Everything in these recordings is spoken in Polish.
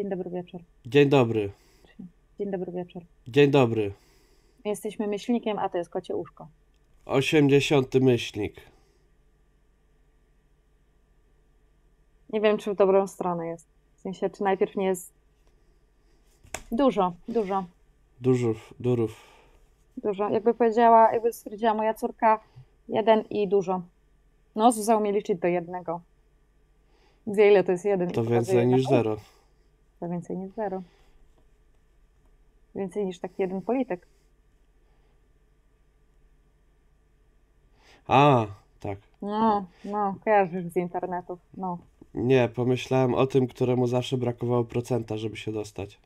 Dzień dobry wieczór. Dzień dobry. Dzień dobry wieczór. Dzień dobry. Jesteśmy myślnikiem, a to jest kocie łóżko. Osiemdziesiąty myślnik. Nie wiem, czy w dobrą stronę jest. W sensie, czy najpierw nie jest. Dużo, dużo. Dużo, durów. Dużo. Jakby powiedziała, jakby stwierdziła moja córka, jeden i dużo. No, Zuza umie liczyć do jednego. Wie ile to jest jeden. To więcej niż zero. To więcej niż zero. Więcej niż taki jeden polityk. A, tak. No, no, kojarzysz z internetów, no. Nie, pomyślałem o tym, któremu zawsze brakowało procenta, żeby się dostać.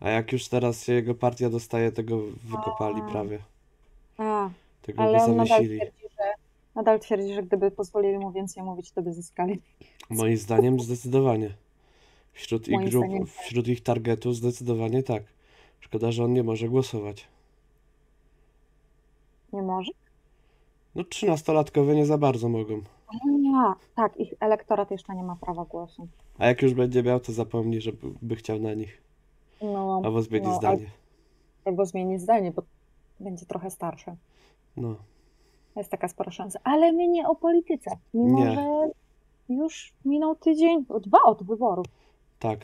A jak już teraz jego partia dostaje, tego wykopali prawie. A, tego ale go On nadal twierdzi, Nadal twierdzi, że gdyby pozwolili mu więcej mówić, to by zyskali. Moim zdaniem zdecydowanie. Wśród ich, grup, tak. wśród ich targetów zdecydowanie tak. Szkoda, że on nie może głosować. Nie może? No trzynastolatkowie nie za bardzo mogą. Nie, tak, ich elektorat jeszcze nie ma prawa głosu. A jak już będzie miał, to zapomni, że by chciał na nich. No, albo zmieni no, zdanie. Albo zmieni zdanie, bo będzie trochę starsze. No. Jest taka spora szansa. Ale my nie o polityce. Mimo, nie. że już minął tydzień, dwa od wyborów. Tak.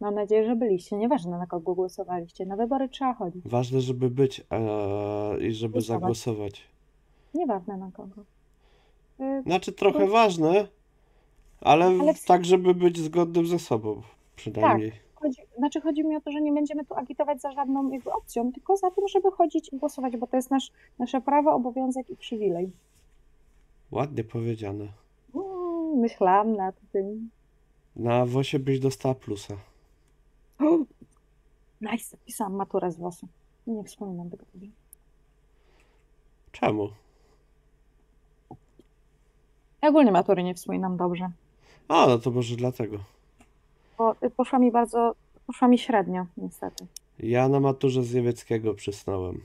Mam nadzieję, że byliście. Nieważne na kogo głosowaliście. Na wybory trzeba chodzić. Ważne, żeby być e, i żeby Głosować. zagłosować. Nieważne na kogo. Yy, znaczy trochę to... Y, ważne, ale, ale w... tak, żeby być zgodnym ze sobą przynajmniej. Tak chodzi, znaczy chodzi mi o to, że nie będziemy tu agitować za żadną jakby opcją, tylko za tym, żeby chodzić i głosować, bo to jest nasz, nasze prawo, obowiązek i przywilej. Ładnie powiedziane. No, myślałam nad tym. Na WOSie byś dostała plusa. Oh, nice, pisałam maturę z WOSu. Nie wspominam tego. Czemu? Ja ogólnie matury nie wspominam dobrze. A, no to może dlatego. Y, poszła mi bardzo, poszła mi średnio, niestety. Ja na maturze z niemieckiego przysnąłem.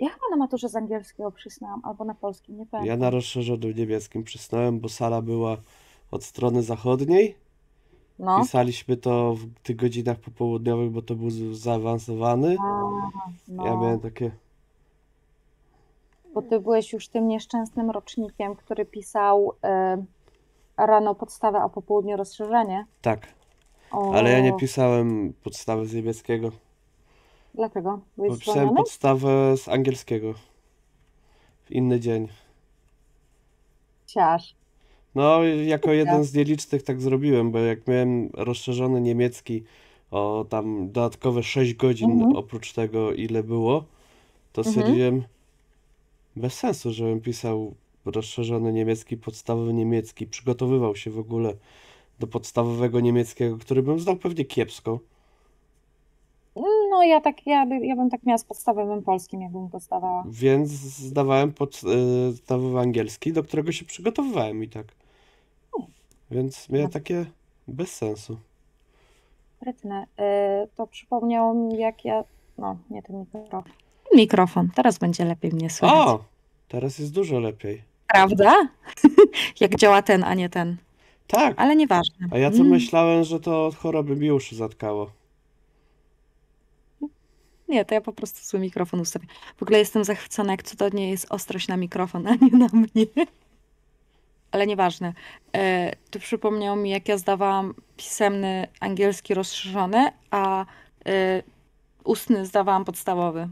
Ja chyba na maturze z angielskiego przysnałam albo na polskim, nie pamiętam. Ja na rozszerzonym niemieckim przysnąłem, bo sala była od strony zachodniej. No. Pisaliśmy to w tych godzinach popołudniowych, bo to był zaawansowany. A, no. Ja miałem takie... Bo ty byłeś już tym nieszczęsnym rocznikiem, który pisał rano podstawę, a po południu rozszerzenie? Tak. O... Ale ja nie pisałem podstawy z niemieckiego. Dlaczego? Byłeś Bo pisałem podstawę z angielskiego. W inny dzień. Ciarz. No, jako jeden z nielicznych tak zrobiłem, bo jak miałem rozszerzony niemiecki o tam dodatkowe 6 godzin mhm. oprócz tego, ile było, to mhm. stwierdziłem bez sensu, żebym pisał rozszerzony niemiecki, podstawowy niemiecki, przygotowywał się w ogóle do podstawowego niemieckiego, który bym znał pewnie kiepsko. No ja tak, ja, ja bym tak miała z podstawowym polskim, jakbym go zdawała. Więc zdawałem e, podstawowy angielski, do którego się przygotowywałem i tak. Więc miałem no. takie bez sensu. Sprytne. E, to przypomniało mi, jak ja... No, nie ten mikrofon. Mikrofon, teraz będzie lepiej mnie słychać. O, teraz jest dużo lepiej. Prawda? Jak działa ten, a nie ten. Tak. Ale nieważne. A ja co mm. myślałem, że to od choroby mi już zatkało. Nie, to ja po prostu swój mikrofon ustawię. W ogóle jestem zachwycona, jak cudownie jest ostrość na mikrofon, a nie na mnie. Ale nieważne. E, to przypomniał mi, jak ja zdawałam pisemny angielski rozszerzony, a e, ustny zdawałam podstawowy.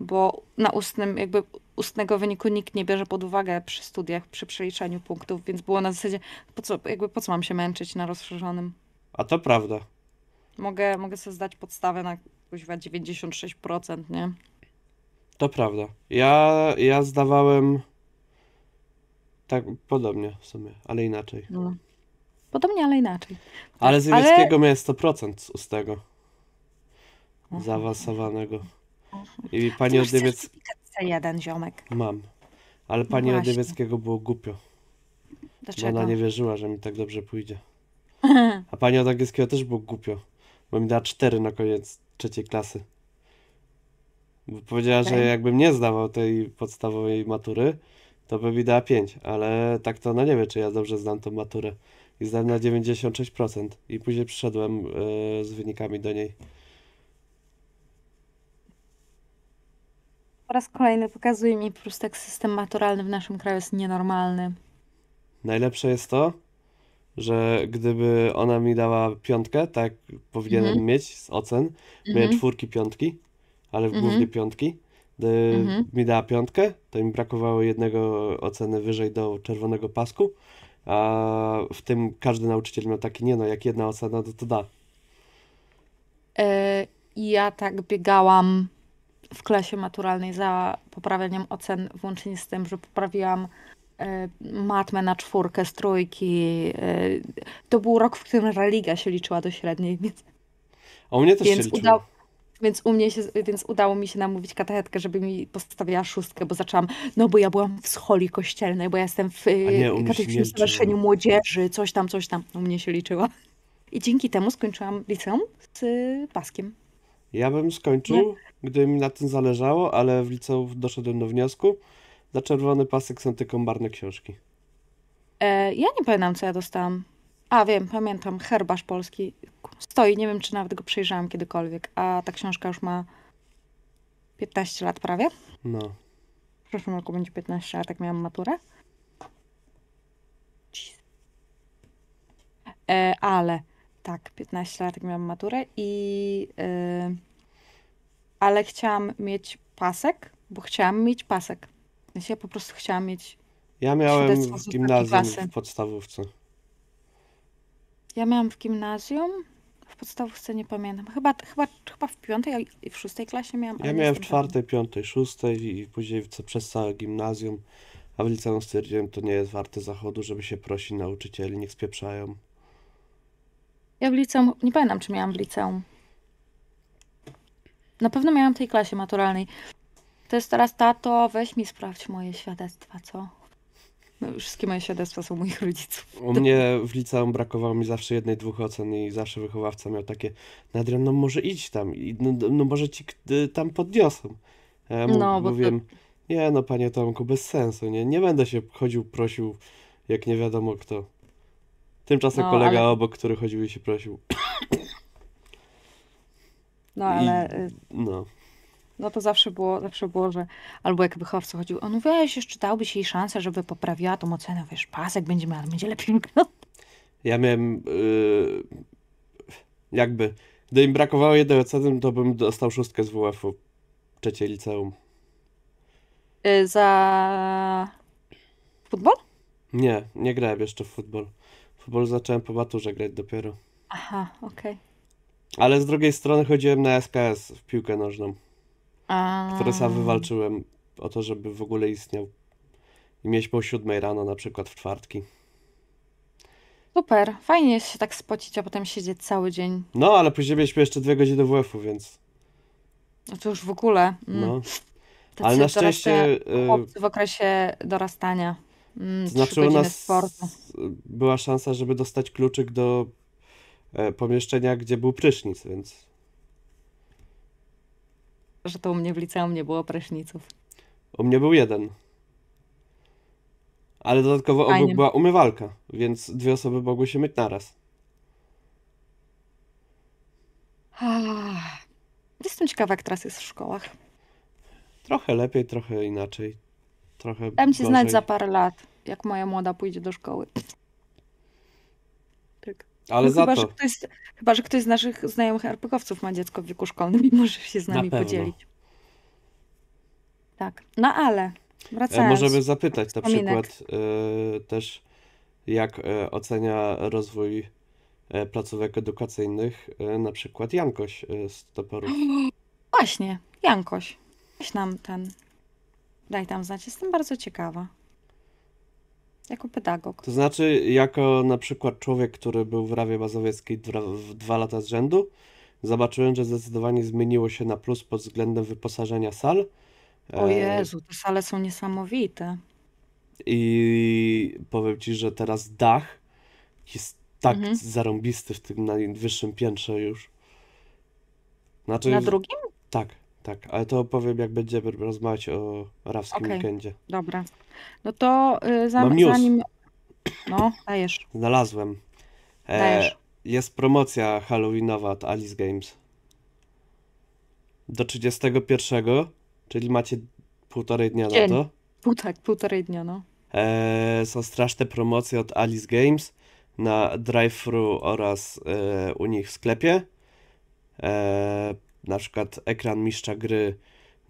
Bo na ustnym jakby ustnego wyniku nikt nie bierze pod uwagę przy studiach, przy przeliczaniu punktów, więc było na zasadzie, po co, jakby po co mam się męczyć na rozszerzonym? A to prawda. Mogę, mogę sobie zdać podstawę na kuźwa 96%, nie? To prawda. Ja, ja zdawałem tak podobnie w sumie, ale inaczej. No. Podobnie, ale inaczej. Ale z niemieckiego ale... miałem 100% z ustego. Zaawansowanego. I pani od niemieckiego jeszcze jeden ziomek. Mam. Ale no pani no było głupio. Dlaczego? Bo ona nie wierzyła, że mi tak dobrze pójdzie. A pani od też było głupio, bo mi dała cztery na koniec trzeciej klasy. Bo powiedziała, okay. że jakbym nie zdawał tej podstawowej matury, to by mi dała 5, ale tak to ona nie wie, czy ja dobrze znam tą maturę. I zdałem na 96% i później przyszedłem yy, z wynikami do niej. Po raz kolejny pokazuje mi po prostu, jak system maturalny w naszym kraju jest nienormalny. Najlepsze jest to, że gdyby ona mi dała piątkę, tak powinienem mhm. mieć z ocen, miałem mhm. czwórki, piątki, ale głównie mhm. piątki, gdy mi dała piątkę, to mi brakowało jednego oceny wyżej do czerwonego pasku, a w tym każdy nauczyciel miał taki, nie no, jak jedna ocena, to to da. E, ja tak biegałam w klasie maturalnej za poprawianiem ocen, włącznie z tym, że poprawiłam e, matmę na czwórkę z trójki. E, to był rok, w którym religia się liczyła do średniej, więc... A u mnie też więc się liczyło. Więc, u mnie się, więc udało mi się namówić katechetkę, żeby mi postawiła szóstkę, bo zaczęłam, no bo ja byłam w scholi kościelnej, bo ja jestem w katechizmie Stowarzyszeniu Młodzieży, coś tam, coś tam. U mnie się liczyła. I dzięki temu skończyłam liceum z paskiem. Ja bym skończył gdy mi na tym zależało, ale w liceum doszedłem do wniosku. Za czerwony pasek są tylko marne książki. E, ja nie pamiętam, co ja dostałam. A, wiem, pamiętam. Herbarz polski. Stoi, nie wiem, czy nawet go przejrzałam kiedykolwiek. A ta książka już ma 15 lat prawie. No. W przyszłym roku będzie 15, lat, tak miałam maturę. E, ale tak, 15 lat jak miałam maturę i... Y, ale chciałam mieć pasek, bo chciałam mieć pasek. Więc ja po prostu chciałam mieć. Ja miałem w gimnazjum, w podstawówce. Ja miałam w gimnazjum, w podstawówce nie pamiętam. Chyba, chyba, chyba w piątej i w szóstej klasie miałam. Ja miałem w czwartej, piątej, szóstej i później przez całe gimnazjum. A w liceum stwierdziłem, to nie jest warte zachodu, żeby się prosi nauczycieli, niech spieprzają. Ja w liceum, nie pamiętam czy miałam w liceum. Na pewno miałam w tej klasie maturalnej. To jest teraz tato, weź mi sprawdź moje świadectwa, co? No, wszystkie moje świadectwa są moich rodziców. U mnie w liceum brakowało mi zawsze jednej, dwóch ocen i zawsze wychowawca miał takie Nadrian, no może idź tam, no, no, no może ci y, tam podniosą. A ja mu, no, mówiłem, to... nie no panie Tomku, bez sensu, nie, nie będę się chodził, prosił jak nie wiadomo kto. Tymczasem no, kolega ale... obok, który chodził i się prosił. No ale. I, y, no. No to zawsze było, zawsze było, że albo jak wychowca chodził, on no weź, jeszcze jej szansę, żeby poprawiła tą ocenę, wiesz, pasek będzie miał, będzie lepiej Ja miałem yy, jakby, gdy im brakowało jednej oceny, to bym dostał szóstkę z WF-u trzeciej liceum. Yy, za futbol? Nie, nie grałem jeszcze w futbol. Futbol zacząłem po maturze grać dopiero. Aha, okej. Okay. Ale z drugiej strony chodziłem na SKS w piłkę nożną, A... które sam wywalczyłem o to, żeby w ogóle istniał. I mieliśmy o 7 rano na przykład w czwartki. Super, fajnie jest się tak spocić, a potem siedzieć cały dzień. No, ale później mieliśmy jeszcze dwie godziny WF-u, więc... No to już w ogóle. Mm. No. ale na szczęście... Y, chłopcy w okresie dorastania. Mm, znaczy u nas sportu. była szansa, żeby dostać kluczyk do E, pomieszczenia, gdzie był prysznic, więc... Że to u mnie w liceum nie było pryszniców. U mnie był jeden. Ale dodatkowo obok była umywalka, więc dwie osoby mogły się myć naraz. Ah, jestem ciekawa, jak teraz jest w szkołach. Trochę lepiej, trochę inaczej. Trochę Dam ci gorzej. znać za parę lat, jak moja młoda pójdzie do szkoły. Ale no, za chyba, to. Że ktoś, chyba, że ktoś z naszych znajomych RPGowców ma dziecko w wieku szkolnym i może się z nami na podzielić. Tak. No ale, e, wracając. Możemy zapytać na wspominek. przykład y, też, jak y, ocenia rozwój y, placówek edukacyjnych na przykład Jankoś z Toporów. Właśnie, Jankoś. Weź nam ten, daj tam znać, jestem bardzo ciekawa. Jako pedagog. To znaczy, jako na przykład człowiek, który był w Rawie Mazowieckiej dwa lata z rzędu, zobaczyłem, że zdecydowanie zmieniło się na plus pod względem wyposażenia sal. E, o Jezu, te sale są niesamowite. I powiem ci, że teraz dach jest tak mhm. zarąbisty w tym najwyższym piętrze już. Znaczy, na drugim? Tak, tak, ale to opowiem, jak będziemy rozmawiać o Rawskim okay. Weekendzie. Dobra no to y, Mam news. zanim... No, dajesz. Znalazłem. E, dajesz. Jest promocja halloweenowa od Alice Games. Do 31, czyli macie półtorej dnia Dzień. na to. Pół, tak, półtorej dnia, no. E, są straszne promocje od Alice Games na drive-thru oraz e, u nich w sklepie. E, na przykład ekran mistrza gry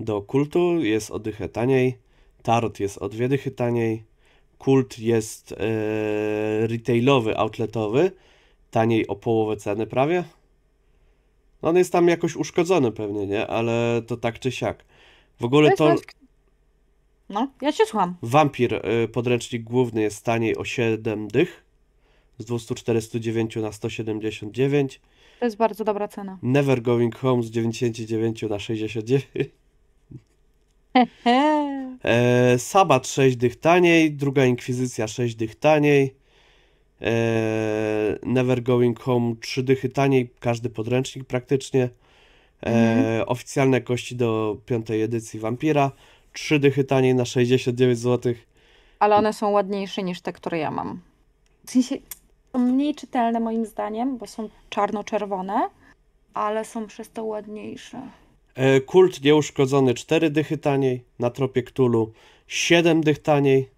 do kultu jest o dychę taniej. Tarot jest od dwie taniej, Kult jest yy, retailowy, outletowy, taniej o połowę ceny prawie. No on jest tam jakoś uszkodzony pewnie, nie? Ale to tak czy siak. W ogóle to... No, ja się słucham. Wampir, e, podręcznik główny jest taniej o 7 dych. Z 249 na 179. To jest bardzo dobra cena. Never Going Home z 99 na 69. E, Sabat 6 dych taniej, druga Inkwizycja 6 dych taniej, e, Never Going Home 3 dychy taniej, każdy podręcznik praktycznie, e, mhm. oficjalne kości do piątej edycji Vampira 3 dychy taniej na 69 zł. Ale one są ładniejsze niż te, które ja mam. W sensie są mniej czytelne moim zdaniem, bo są czarno-czerwone, ale są przez to ładniejsze. E, kult nieuszkodzony 4 dychy taniej, na tropie Ktulu 7 dych taniej.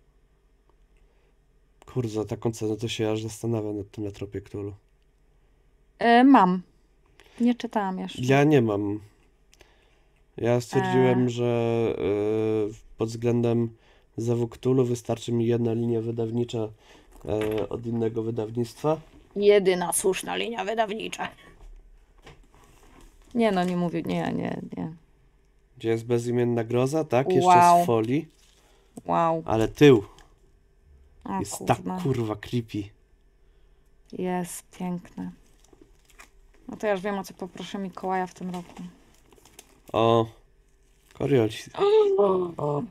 Kurde, za taką cenę to się aż zastanawiam nad tym na tropie Ktulu. E, mam. Nie czytałam jeszcze. Ja nie mam. Ja stwierdziłem, e... że y, pod względem zawu Ktulu wystarczy mi jedna linia wydawnicza y, od innego wydawnictwa. Jedyna słuszna linia wydawnicza. Nie no, nie mówię, nie, nie, nie. Gdzie jest bezimienna groza, tak? Jeszcze wow. z folii. Wow. Ale tył. O, jest kurwa. tak kurwa creepy. Jest piękne. No to ja już wiem, o co poproszę Mikołaja w tym roku. O. Koriol. O,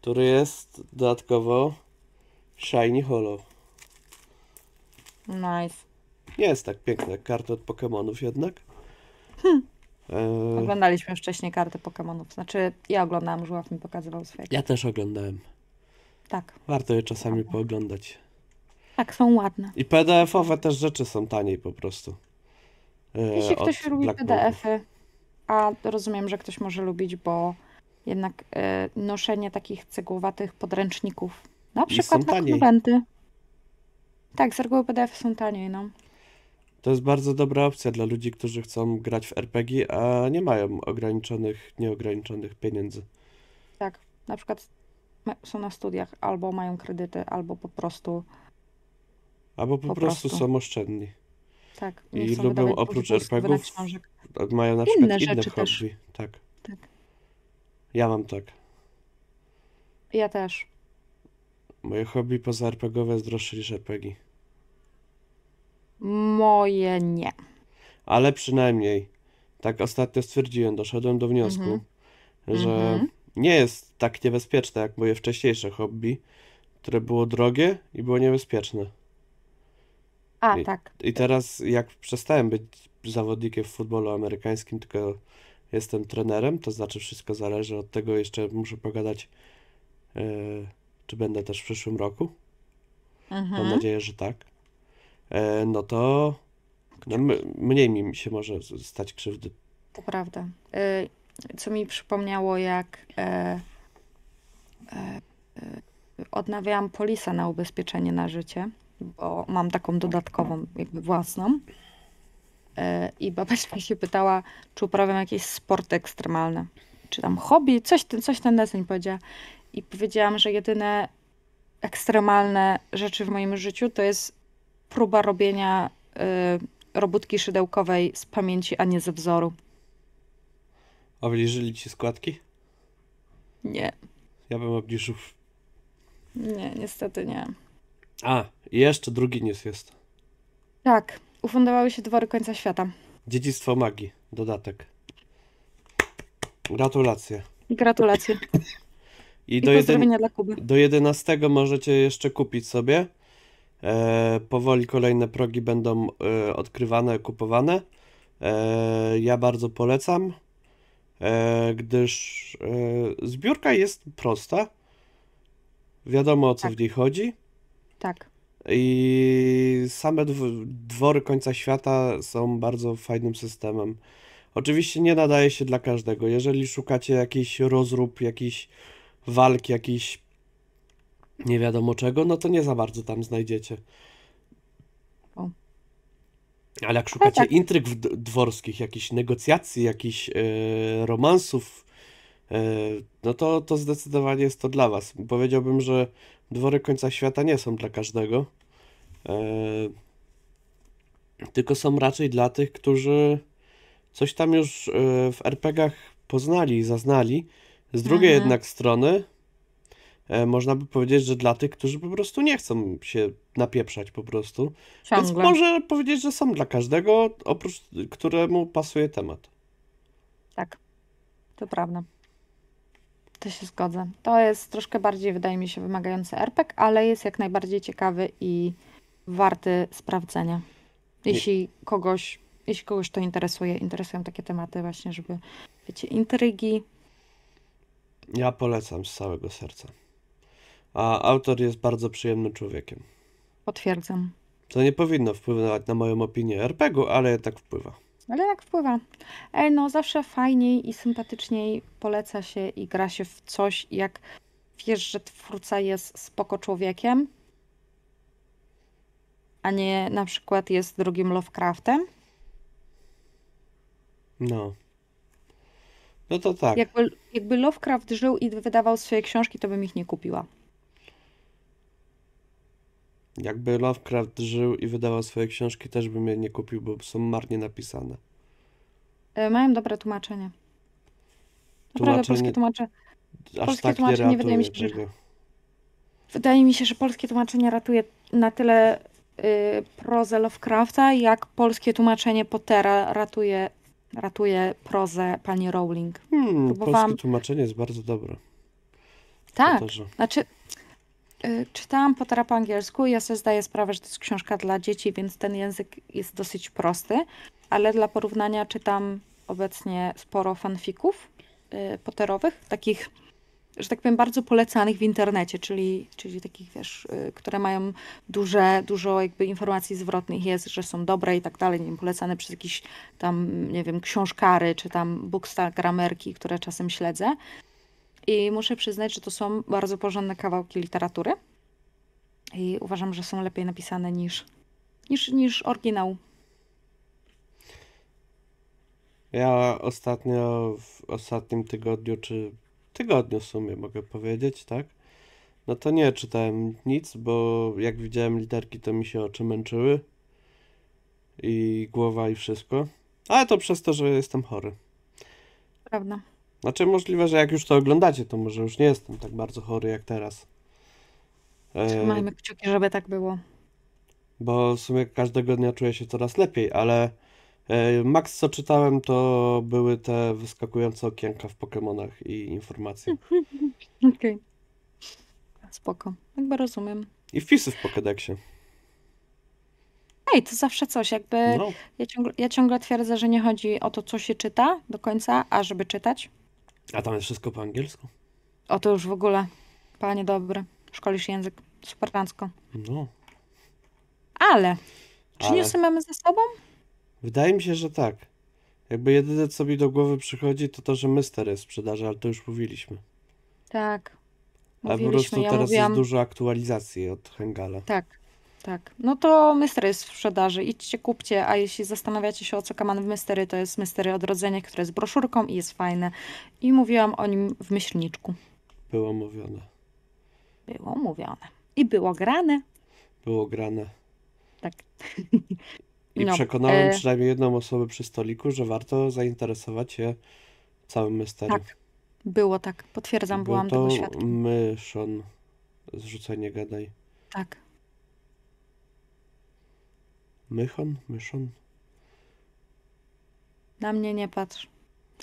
Który jest dodatkowo Shiny Hollow. Nice. Nie jest tak piękne jak karty od Pokémonów jednak. Hmm. E... Oglądaliśmy wcześniej karty Pokémonów. Znaczy, ja oglądałam, Żuław mi pokazywał swoje. Ja też oglądałem. Tak. Warto je czasami tak. pooglądać. Tak, są ładne. I PDF-owe też rzeczy są taniej po prostu. Yy, Jeśli ktoś lubi PDF-y, a rozumiem, że ktoś może lubić, bo jednak e, noszenie takich cegłowatych podręczników, na przykład na konwenty. Tak, z reguły PDF-y są taniej, no. To jest bardzo dobra opcja dla ludzi, którzy chcą grać w RPG, a nie mają ograniczonych, nieograniczonych pieniędzy. Tak, na przykład są na studiach, albo mają kredyty, albo po prostu. Albo po, po prostu. prostu. są oszczędni. Tak. I lubią oprócz RPGów tak, mają na inne przykład inne hobby. Też. Tak. tak. Ja mam tak. Ja też. Moje hobby poza RPGowe jest droższe niż RPG. Moje nie. Ale przynajmniej, tak ostatnio stwierdziłem, doszedłem do wniosku, mhm. że mhm. nie jest tak niebezpieczne jak moje wcześniejsze hobby, które było drogie i było niebezpieczne. A, I, tak. I teraz, jak przestałem być zawodnikiem w futbolu amerykańskim, tylko jestem trenerem, to znaczy wszystko zależy od tego, jeszcze muszę pogadać, yy, czy będę też w przyszłym roku. Mhm. Mam nadzieję, że tak. E, no to no, mniej mi się może stać krzywdy. To prawda. E, co mi przypomniało, jak e, odnawiałam polisa na ubezpieczenie na życie, bo mam taką dodatkową, jakby własną. I babeczka się pytała, czy uprawiam jakieś sporty ekstremalne, czy tam hobby, coś, ten, coś ten deseń powiedziała. I powiedziałam, że jedyne ekstremalne rzeczy w moim życiu to jest próba robienia y, robótki szydełkowej z pamięci, a nie ze wzoru. Obniżyli ci składki? Nie. Ja bym obniżył. Nie, niestety nie. A, jeszcze drugi news jest. Tak, ufundowały się dwory końca świata. Dziedzictwo magii, dodatek. Gratulacje. Gratulacje. I, I do, jeden... dla Kuby. do 11 możecie jeszcze kupić sobie. E, powoli kolejne progi będą e, odkrywane, kupowane. E, ja bardzo polecam, gdyż zbiórka jest prosta. Wiadomo o co tak. w niej chodzi. Tak. I same dwory końca świata są bardzo fajnym systemem. Oczywiście nie nadaje się dla każdego. Jeżeli szukacie jakiś rozrób, jakiś walk, jakiś nie wiadomo czego, no to nie za bardzo tam znajdziecie. O. Ale jak szukacie tak. intryg dworskich, jakichś negocjacji, jakichś e, romansów, e, no to, to zdecydowanie jest to dla was. Powiedziałbym, że dwory końca świata nie są dla każdego. E, tylko są raczej dla tych, którzy coś tam już w RPGach poznali, zaznali. Z drugiej mhm. jednak strony E, można by powiedzieć, że dla tych, którzy po prostu nie chcą się napieprzać po prostu. Ciągle. Więc może powiedzieć, że są dla każdego, oprócz któremu pasuje temat. Tak, to prawda. To się zgodzę. To jest troszkę bardziej, wydaje mi się, wymagający RPG, e ale jest jak najbardziej ciekawy i warty sprawdzenia. Jeśli kogoś, jeśli kogoś to interesuje, interesują takie tematy właśnie, żeby, wiecie, intrygi. Ja polecam z całego serca a autor jest bardzo przyjemnym człowiekiem. Potwierdzam. To nie powinno wpływać na moją opinię RPG-u, ale jednak wpływa. Ale tak wpływa? Ej, no zawsze fajniej i sympatyczniej poleca się i gra się w coś, jak wiesz, że twórca jest spoko człowiekiem, a nie na przykład jest drugim Lovecraftem. No. No to tak. Jakby, jakby Lovecraft żył i wydawał swoje książki, to bym ich nie kupiła. Jakby Lovecraft żył i wydawał swoje książki, też bym je nie kupił, bo są marnie napisane. E, mają dobre tłumaczenie. Naprawdę tłumaczenie... polskie tłumacze. polskie tak tłumaczenie nie wydaje mi się, że... Wydaje mi się, że polskie tłumaczenie ratuje na tyle yy, prozę Lovecrafta, jak polskie tłumaczenie Pottera ratuje, ratuje prozę pani Rowling. Hmm, Próbowałam... Polskie tłumaczenie jest bardzo dobre. Tak, Potterze. znaczy Y, czytałam Pottera po angielsku. Ja sobie zdaję sprawę, że to jest książka dla dzieci, więc ten język jest dosyć prosty, ale dla porównania czytam obecnie sporo fanfików y, Potterowych, takich, że tak powiem, bardzo polecanych w internecie, czyli, czyli takich, wiesz, y, które mają duże, dużo jakby informacji zwrotnych jest, że są dobre i tak dalej, nie wiem, polecane przez jakieś tam, nie wiem, książkary, czy tam bookstagramerki, które czasem śledzę. I muszę przyznać, że to są bardzo porządne kawałki literatury. I uważam, że są lepiej napisane niż, niż, niż oryginał. Ja ostatnio, w ostatnim tygodniu, czy tygodniu w sumie mogę powiedzieć, tak? No to nie czytałem nic, bo jak widziałem literki, to mi się oczy męczyły. I głowa, i wszystko. Ale to przez to, że jestem chory. Prawda. Znaczy możliwe, że jak już to oglądacie, to może już nie jestem tak bardzo chory jak teraz. E, Trzymajmy kciuki, żeby tak było. Bo w sumie każdego dnia czuję się coraz lepiej, ale e, Max, co czytałem, to były te wyskakujące okienka w Pokémonach i informacje. Okej. Okay. Spoko. Jakby rozumiem. I wpisy w Pokédexie. Ej, to zawsze coś, jakby no. ja, ciągle, ja ciągle twierdzę, że nie chodzi o to, co się czyta do końca, a żeby czytać, a tam jest wszystko po angielsku? O to już w ogóle. Panie dobry, szkolisz język superancko. No. Ale, czy Ale... newsy mamy ze sobą? Wydaje mi się, że tak. Jakby jedyne, co mi do głowy przychodzi, to to, że Myster jest w sprzedaży, ale to już mówiliśmy. Tak. Mówiliśmy, ale po prostu ja teraz mówiłam... jest dużo aktualizacji od Hengala. Tak. Tak, no to Mystery jest w sprzedaży. Idźcie, kupcie, a jeśli zastanawiacie się o co kaman w Mystery, to jest Mystery Odrodzenie, które jest broszurką i jest fajne. I mówiłam o nim w myślniczku. Było mówione. Było mówione. I było grane. Było grane. Tak. I no, przekonałem e... przynajmniej jedną osobę przy stoliku, że warto zainteresować się całym Mystery. Tak, było tak. Potwierdzam, Był byłam to tego świadkiem. myszon. Zrzucenie gadaj. Tak. Mychon? Myszon? Na mnie nie patrz.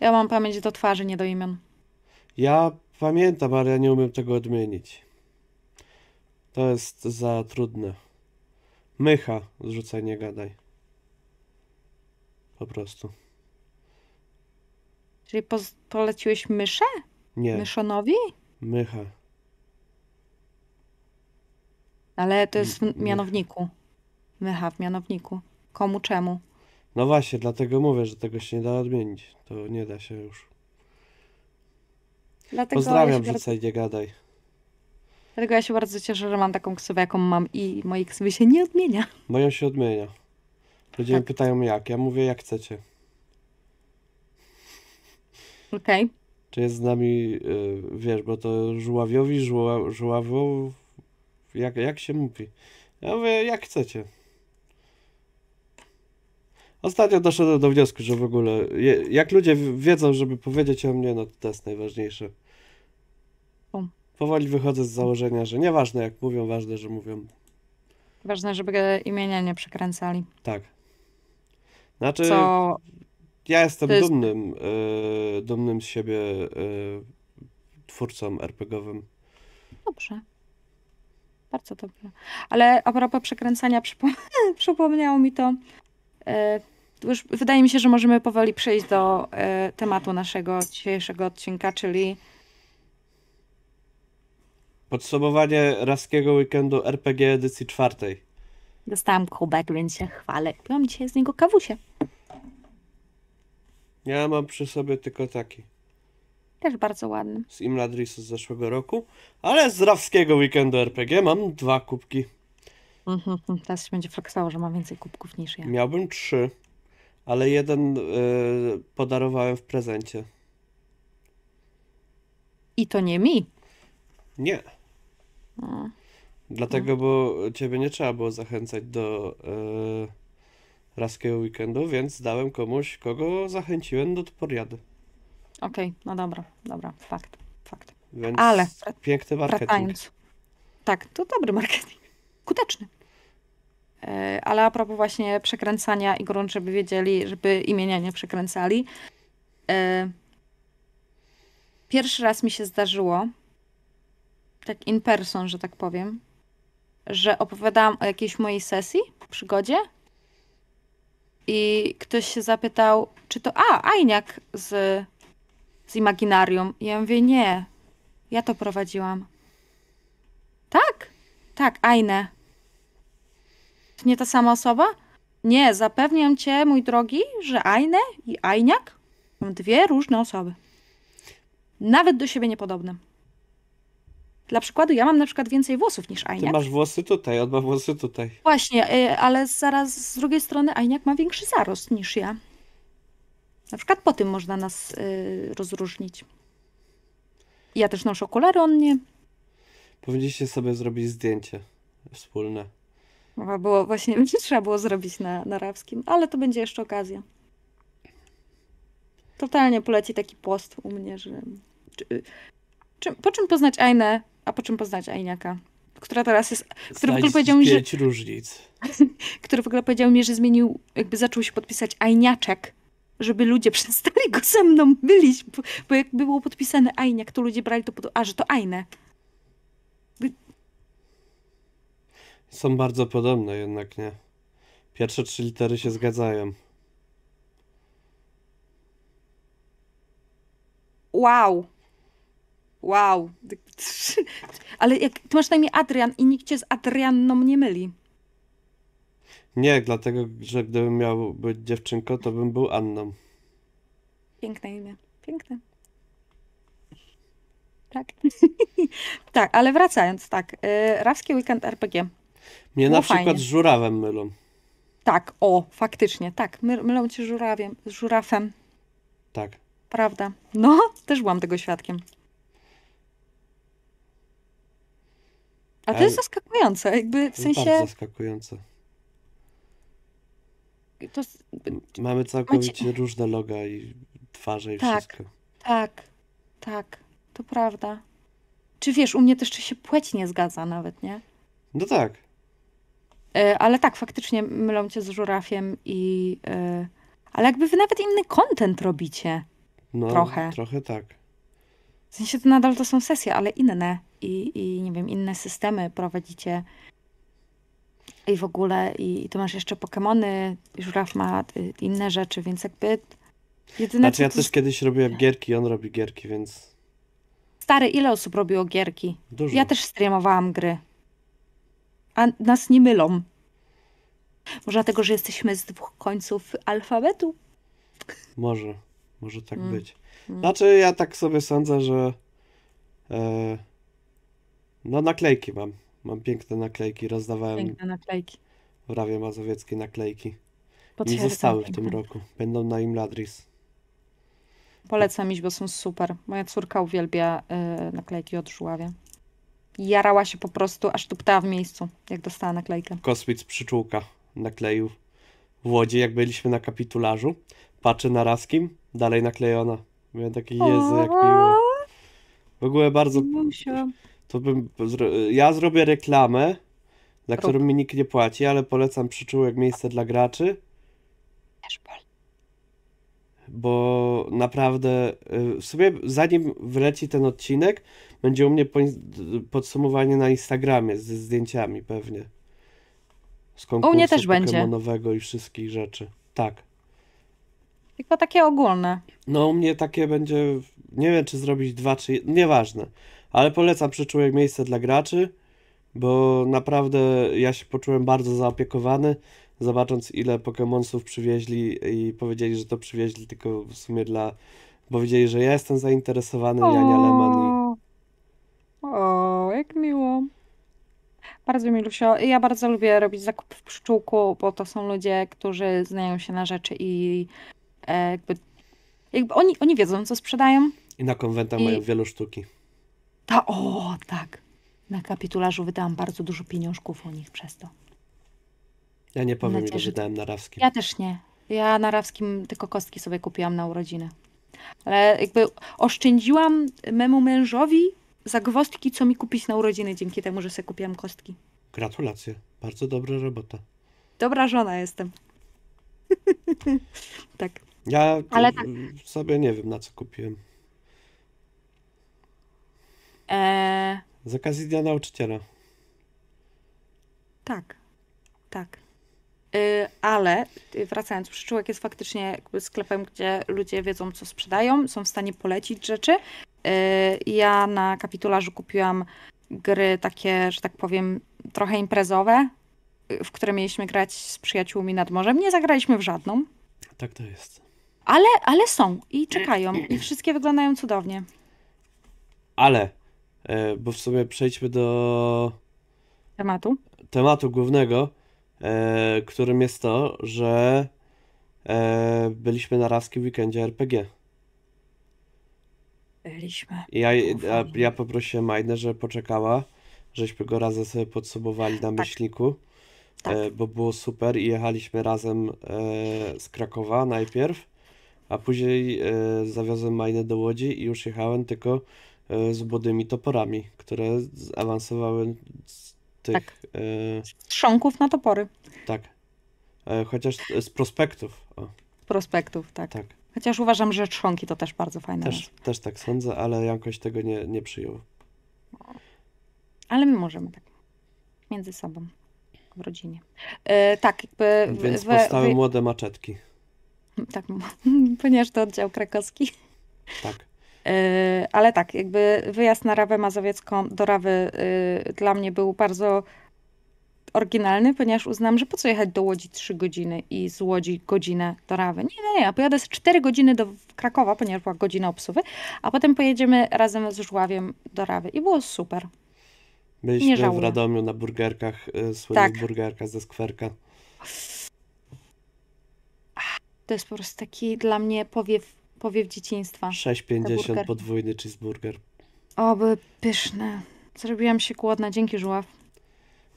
Ja mam pamięć do twarzy, nie do imion. Ja pamiętam, ale ja nie umiem tego odmienić. To jest za trudne. Mycha, zrzucaj, nie gadaj. Po prostu. Czyli po- poleciłeś myszę? Nie, Myszonowi? mycha. Ale to jest w mianowniku mycha w mianowniku. Komu czemu? No właśnie, dlatego mówię, że tego się nie da odmienić. To nie da się już. Dlatego Pozdrawiam, ja wrzucaj, bardzo... nie gadaj. Dlatego ja się bardzo cieszę, że mam taką ksywę, jaką mam i mojej ksywy się nie odmienia. Moją się odmienia. Ludzie tak. mnie pytają jak. Ja mówię jak chcecie. Okej. Okay. Czy jest z nami, yy, wiesz, bo to żuławiowi, żuła, jak, jak się mówi? Ja mówię jak chcecie. Ostatnio doszedłem do wniosku, że w ogóle je, jak ludzie wiedzą, żeby powiedzieć o mnie, no to, to jest najważniejsze. Powoli wychodzę z założenia, że nieważne jak mówią, ważne, że mówią. Ważne, żeby imienia nie przekręcali. Tak. Znaczy, Co... ja jestem jest... dumnym, y, dumnym z siebie y, twórcą RPGowym. Dobrze. Bardzo dobrze. Ale a propos przekręcania, przypom przypomniało mi to, e, już wydaje mi się, że możemy powoli przejść do e, tematu naszego dzisiejszego odcinka, czyli Podsumowanie raskiego weekendu RPG edycji czwartej. Dostałam kubek, więc się chwalę. Piłam dzisiaj z niego kawusie. Ja mam przy sobie tylko taki. Też bardzo ładny. Z Imladrisu z zeszłego roku, ale z rawskiego weekendu RPG mam dwa kubki. Mhm, mhm. teraz się będzie flexało, że mam więcej kubków niż ja. Miałbym trzy ale jeden e, podarowałem w prezencie. I to nie mi. Nie. No. Dlatego, no. bo ciebie nie trzeba było zachęcać do e, raskiego weekendu, więc dałem komuś, kogo zachęciłem do poriady. Okej, okay, no dobra, dobra, fakt, fakt. Więc Ale piękny marketing. Wracając. Tak, to dobry marketing. Skuteczny. E, ale a propos właśnie przekręcania i grunt, żeby wiedzieli, żeby imienia nie przekręcali. E, pierwszy raz mi się zdarzyło, tak in person, że tak powiem, że opowiadałam o jakiejś mojej sesji, przygodzie i ktoś się zapytał, czy to a, Ajniak z, z Imaginarium. I ja mówię, nie, ja to prowadziłam. Tak? Tak, Ajne nie ta sama osoba? Nie, zapewniam cię, mój drogi, że Ajne i Ajniak są dwie różne osoby. Nawet do siebie niepodobne. Dla przykładu, ja mam na przykład więcej włosów niż Ajniak. Ty masz włosy tutaj, on ma włosy tutaj. Właśnie, y, ale zaraz z drugiej strony Ajniak ma większy zarost niż ja. Na przykład po tym można nas y, rozróżnić. Ja też noszę okulary, on nie. Powinniście sobie zrobić zdjęcie wspólne. Chyba było właśnie, trzeba było zrobić na, na arabskim, ale to będzie jeszcze okazja. Totalnie poleci taki post u mnie, że... Czy, czy, po czym poznać Ainę, a po czym poznać Ainiaka? Która teraz jest... Który w ogóle powiedział mi, że... różnic. który w ogóle powiedział mi, że zmienił, jakby zaczął się podpisać Ainiaczek, żeby ludzie przestali go ze mną mylić, bo, bo jak było podpisane Ainiak, to ludzie brali to pod... A, że to Ainę. Są bardzo podobne jednak, nie? Pierwsze trzy litery się zgadzają. Wow. Wow. Ale jak ty masz na imię Adrian i nikt cię z Adrianną nie myli. Nie, dlatego, że gdybym miał być dziewczynką, to bym był Anną. Piękne imię. Piękne. Tak. tak, ale wracając, tak. Y, Rawski Weekend RPG. Mnie no na fajnie. przykład z żurawem mylą. Tak, o, faktycznie, tak. My, mylą cię żurawiem, z żurawem. Tak. Prawda. No, też byłam tego świadkiem. A to jest zaskakujące, jakby w sensie... Bardzo zaskakujące. To... Mamy całkowicie Macie... różne loga i twarze i tak, wszystko. Tak, tak, to prawda. Czy wiesz, u mnie też czy się płeć nie zgadza nawet, nie? No tak. E, ale tak, faktycznie mylą cię z żurafiem i... E, ale jakby wy nawet inny content robicie. No, trochę. trochę tak. W sensie to nadal to są sesje, ale inne. I, i nie wiem, inne systemy prowadzicie. I w ogóle, i, i tu masz jeszcze Pokemony, Żuraw ma y, inne rzeczy, więc jakby... Jedyne, znaczy ja też jest... kiedyś robiłem gierki, on robi gierki, więc... Stary, ile osób robiło gierki? Dużo. Ja też streamowałam gry a nas nie mylą. Może dlatego, że jesteśmy z dwóch końców alfabetu? Może, może tak mm. być. Mm. Znaczy, ja tak sobie sądzę, że. E, no, naklejki mam. Mam piękne naklejki, rozdawałem. Piękne naklejki. W Rawie Mazowieckiej naklejki. Potwierdzam, nie zostały w tym roku. Będą na Imladris. Polecam iść, bo są super. Moja córka uwielbia y, naklejki od żuławia jarała się po prostu, aż tuptała w miejscu, jak dostała naklejkę. Kosmic przyczółka nakleił w Łodzi, jak byliśmy na kapitularzu. Patrzę na Raskim, dalej naklejona. Miałem taki jezu, jak miło. W ogóle bardzo... To bym... Ja zrobię reklamę, za którą mi nikt nie płaci, ale polecam przyczółek miejsce dla graczy. Też polecam bo naprawdę y, w sumie zanim wleci ten odcinek, będzie u mnie podsumowanie na Instagramie ze zdjęciami pewnie. Z konkursu u mnie też będzie. i wszystkich rzeczy. Tak. Tylko takie ogólne. No u mnie takie będzie, nie wiem czy zrobić dwa czy, nieważne, ale polecam przyczółek miejsce dla graczy, bo naprawdę ja się poczułem bardzo zaopiekowany zobacząc ile pokémonów przywieźli i powiedzieli, że to przywieźli tylko w sumie dla... bo wiedzieli, że ja jestem zainteresowany, Jania Leman O, jak miło. Bardzo milusio. Ja bardzo lubię robić zakup w pszczółku, bo to są ludzie, którzy znają się na rzeczy i e, jakby, jakby oni, oni wiedzą, co sprzedają. I na konwentach I... mają wielu sztuki. Ta, o, tak. Na kapitularzu wydałam bardzo dużo pieniążków u nich przez to. Ja nie powiem, ile wydałem na Rawskim. Ja też nie. Ja na Rawskim tylko kostki sobie kupiłam na urodziny. Ale jakby oszczędziłam memu mężowi zagwozdki, co mi kupić na urodziny, dzięki temu, że sobie kupiłam kostki. Gratulacje. Bardzo dobra robota. Dobra żona jestem. tak. Ja Ale tak. sobie nie wiem, na co kupiłem. E... Z okazji Dnia Nauczyciela. Tak. Tak. Y, ale y, wracając, przyczółek jest faktycznie sklepem, gdzie ludzie wiedzą, co sprzedają, są w stanie polecić rzeczy. Y, ja na kapitularzu kupiłam gry takie, że tak powiem, trochę imprezowe, w które mieliśmy grać z przyjaciółmi nad morzem. Nie zagraliśmy w żadną. Tak to jest. Ale, ale są i czekają i wszystkie wyglądają cudownie. Ale, e, bo w sumie przejdźmy do tematu, tematu głównego E, którym jest to, że e, byliśmy na raski w weekendzie RPG. Byliśmy. I ja, ja, ja poprosiłem Majnę, że poczekała, żeśmy go razem sobie podsumowali na tak. myślniku, e, tak. e, bo było super i jechaliśmy razem e, z Krakowa najpierw, a później zawiozłem Majnę do Łodzi i już jechałem tylko z młodymi toporami, które awansowały tych... Tak. Z e, trzonków na topory. Tak. E, chociaż z prospektów. O. Prospektów, tak. tak. Chociaż uważam, że trzonki to też bardzo fajne. Też, też tak sądzę, ale jakoś tego nie, nie przyjął. Ale my możemy tak. Między sobą. W rodzinie. E, tak, jakby. Więc we, powstały we... młode maczetki. Tak, ponieważ to oddział krakowski. Tak. E, ale tak, jakby wyjazd na Rawę Mazowiecką do Rawy y, dla mnie był bardzo oryginalny, ponieważ uznam, że po co jechać do Łodzi 3 godziny i z Łodzi godzinę do Rawy. Nie, nie, nie, a pojadę z 4 godziny do Krakowa, ponieważ była godzina obsuwy, a potem pojedziemy razem z Żławiem do Rawy i było super. Byliśmy w Radomiu na burgerkach, y, słynnych tak. burgerka ze skwerka. To jest po prostu taki dla mnie powiew powiew dzieciństwa. 6,50 podwójny cheeseburger. O, były pyszne. Zrobiłam się głodna, dzięki żuław.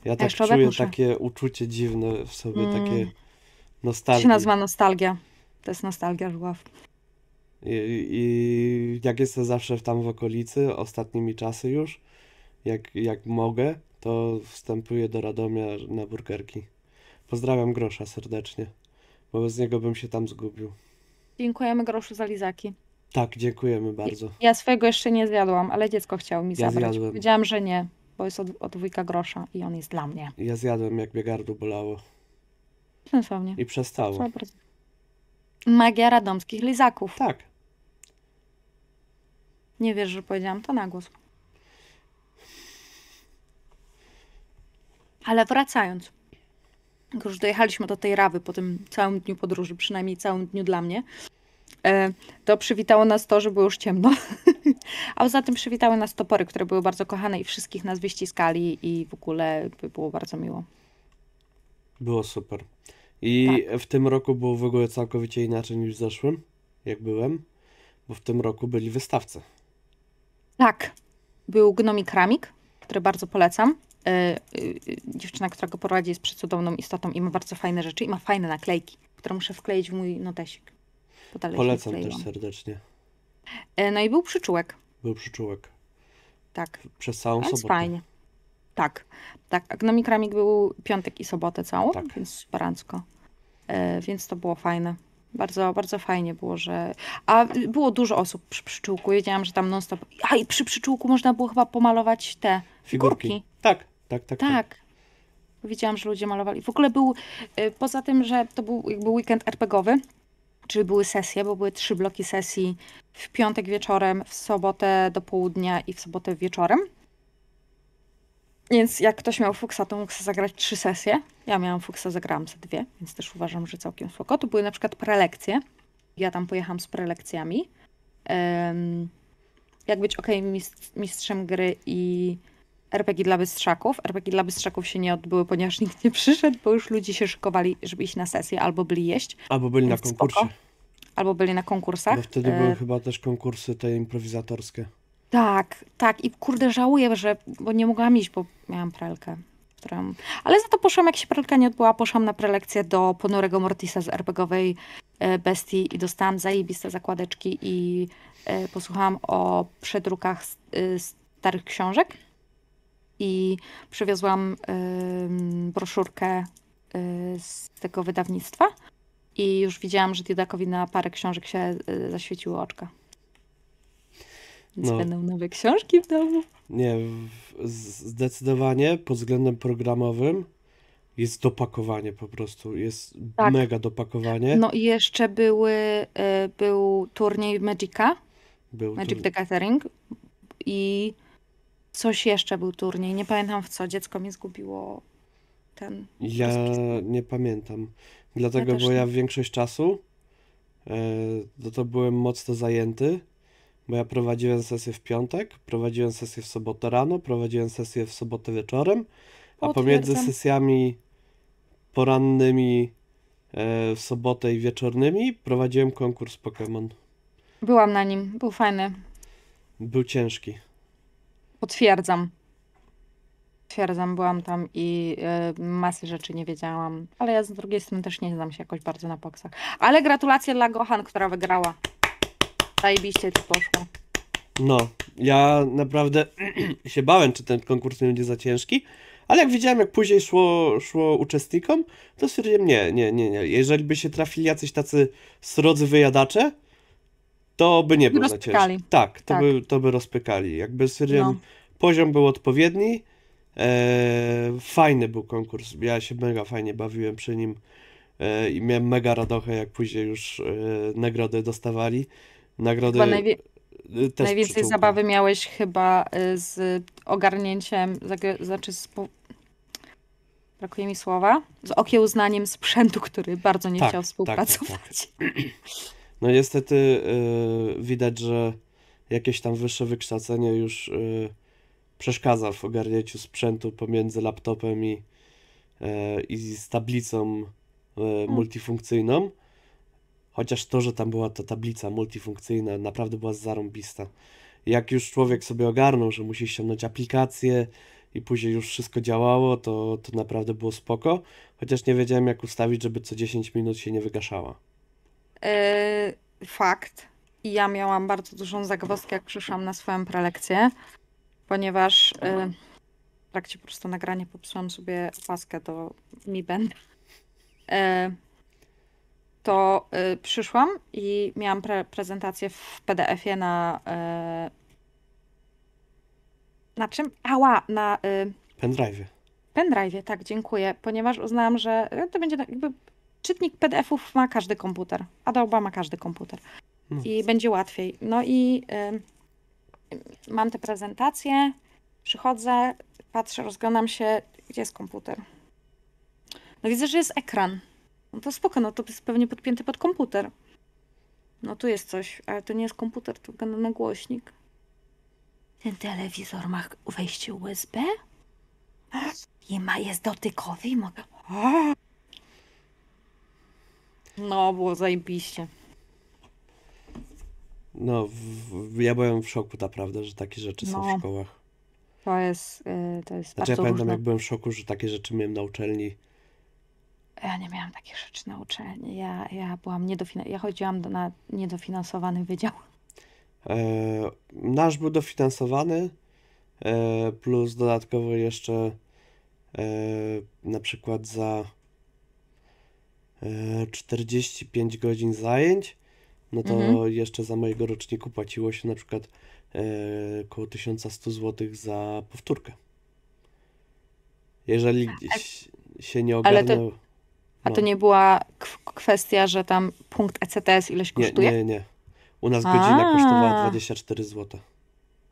Ja tak czuję takie uczucie dziwne w sobie, mm. takie nostalgia. To się nazywa nostalgia. To jest nostalgia żuław. I, I, jak jestem zawsze tam w okolicy, ostatnimi czasy już, jak, jak mogę, to wstępuję do Radomia na burgerki. Pozdrawiam Grosza serdecznie, bo bez niego bym się tam zgubił. Dziękujemy groszu za lizaki. Tak, dziękujemy bardzo. Ja swojego jeszcze nie zjadłam, ale dziecko chciało mi ja zabrać. Zjadłem. Powiedziałam, że nie, bo jest od, od wujka grosza i on jest dla mnie. Ja zjadłem, jak mnie gardło bolało. Sensownie. I przestało. Magia radomskich lizaków. Tak. Nie wiesz, że powiedziałam to na głos. Ale wracając. Tylko już dojechaliśmy do tej rawy po tym całym dniu podróży, przynajmniej całym dniu dla mnie. E, to przywitało nas to, że było już ciemno. A poza tym przywitały nas topory, które były bardzo kochane i wszystkich nas wyściskali i w ogóle było bardzo miło. Było super. I tak. w tym roku było w ogóle całkowicie inaczej niż w zeszłym, jak byłem, bo w tym roku byli wystawcy. Tak. Był Gnomi Kramik, który bardzo polecam. E, e, dziewczyna, która go prowadzi, jest przecudowną istotą i ma bardzo fajne rzeczy i ma fajne naklejki, które muszę wkleić w mój notesik. Polecam też serdecznie. E, no i był przyczółek. Był przyczółek. Tak. Przez całą Więc sobotę. fajnie. Tak, tak. Agnomikramik był piątek i sobotę całą, tak. więc barancko. E, więc to było fajne. Bardzo, bardzo fajnie było, że... A było dużo osób przy przyczółku. Wiedziałam, że tam non stop... A i przy przyczółku można było chyba pomalować te figurki. figurki. Tak. Tak, tak, tak. tak. Widziałam, że ludzie malowali. W ogóle był, e, poza tym, że to był jakby weekend RPGowy, czyli były sesje, bo były trzy bloki sesji w piątek wieczorem, w sobotę do południa i w sobotę wieczorem. Więc jak ktoś miał fuksa, to mógł sobie zagrać trzy sesje. Ja miałam fuksa, zagrałam ze dwie, więc też uważam, że całkiem spoko. To były na przykład prelekcje. Ja tam pojechałam z prelekcjami. Um, jak być ok mistrzem gry i RPG dla bystrzaków. RPG dla bystrzaków się nie odbyły, ponieważ nikt nie przyszedł, bo już ludzie się szykowali, żeby iść na sesję, albo byli jeść. Albo byli na konkursie. Spoko. Albo byli na konkursach. Bo wtedy były e, chyba też konkursy te improwizatorskie. Tak, tak. I kurde, żałuję, że bo nie mogłam iść, bo miałam pralkę. Którą... Ale za to poszłam, jak się pralka nie odbyła, poszłam na prelekcję do ponurego Mortisa z RPGowej e, bestii i dostałam zajebiste zakładeczki i e, posłuchałam o przedrukach starych książek i przywiozłam broszurkę y, z tego wydawnictwa i już widziałam, że Diedakowi na parę książek się y, zaświeciło oczka. Więc no. będą nowe książki w domu. Nie, zdecydowanie pod względem programowym jest dopakowanie po prostu, jest tak. mega dopakowanie. No i jeszcze były, y, był turniej Magica, był Magic tur... the Gathering i coś jeszcze był turniej. Nie pamiętam w co. Dziecko mi zgubiło ten. Ja nie pamiętam. Dlatego, ja bo ja większość czasu no to byłem mocno zajęty, bo ja prowadziłem sesję w piątek, prowadziłem sesję w sobotę rano, prowadziłem sesję w sobotę wieczorem, a pomiędzy sesjami porannymi e, w sobotę i wieczornymi prowadziłem konkurs Pokémon. Byłam na nim, był fajny. Był ciężki. Potwierdzam. Potwierdzam, byłam tam i y, masy rzeczy nie wiedziałam. Ale ja z drugiej strony też nie znam się jakoś bardzo na poksach. Ale gratulacje dla Gohan, która wygrała. Zajebiście ci poszło. No, ja naprawdę się bałem, czy ten konkurs nie będzie za ciężki, ale jak widziałem, jak później szło, szło uczestnikom, to stwierdziłem, nie, nie, nie, nie. Jeżeli by się trafili jacyś tacy srodzy wyjadacze, to by nie było za ciężkie. Tak, to, tak. By, to by rozpykali. Jakby no. poziom był odpowiedni, e, fajny był konkurs. Ja się mega fajnie bawiłem przy nim e, i miałem mega radochę, jak później już e, nagrody dostawali. Nagrody... E, najwięcej zabawy miałeś chyba e, z ogarnięciem, znaczy z brakuje mi słowa, z okiełznaniem sprzętu, który bardzo nie tak, chciał współpracować. Tak, tak, tak. No niestety yy, widać, że jakieś tam wyższe wykształcenie już yy, przeszkadza w ogarnięciu sprzętu pomiędzy laptopem i, yy, i z tablicą y, hmm. multifunkcyjną. Chociaż to, że tam była ta tablica multifunkcyjna, naprawdę była zarąbista. Jak już człowiek sobie ogarnął, że musi ściągnąć aplikację i później już wszystko działało, to, to naprawdę było spoko. Chociaż nie wiedziałem, jak ustawić, żeby co 10 minut się nie wygaszała. Yy, fakt. I ja miałam bardzo dużą zagwozdkę, jak przyszłam na swoją prelekcję, ponieważ yy, w trakcie po prostu nagrania popsułam sobie opaskę do Mi Band. Yy, to przyszłam i miałam pre prezentację w PDF-ie na. Na czym? Ała! Na. Pendrive. Pendrive, tak, dziękuję, ponieważ uznałam, że no, to będzie tak jakby czytnik PDF-ów ma każdy komputer. Adobe ma każdy komputer. No. I będzie łatwiej. No i y, mam te prezentacje, przychodzę, patrzę, rozglądam się, gdzie jest komputer. No widzę, że jest ekran. No to spoko, no to jest pewnie podpięty pod komputer. No tu jest coś, ale to nie jest komputer, to wygląda na głośnik. Ten telewizor ma wejście USB? I ma, jest dotykowy i mogę... No, było zajebiście. No, w, w, ja byłem w szoku naprawdę, że takie rzeczy są w no. szkołach. To jest, y, to jest Znaczy ja pamiętam, różne. jak byłem w szoku, że takie rzeczy miałem na uczelni. Ja nie miałam takich rzeczy na uczelni. Ja, ja byłam niedofinansowana. ja chodziłam do, na niedofinansowany wydział. E, nasz był dofinansowany, e, plus dodatkowo jeszcze e, na przykład za 45 e, godzin zajęć, no to mhm. jeszcze za mojego roczniku płaciło się na przykład e, około 1100 zł za powtórkę. Jeżeli się nie ogarnęło. To, a to no. nie była kwestia, że tam punkt ECTS ileś kosztuje? Nie, nie, nie. U nas godzina kosztowała 24 zł.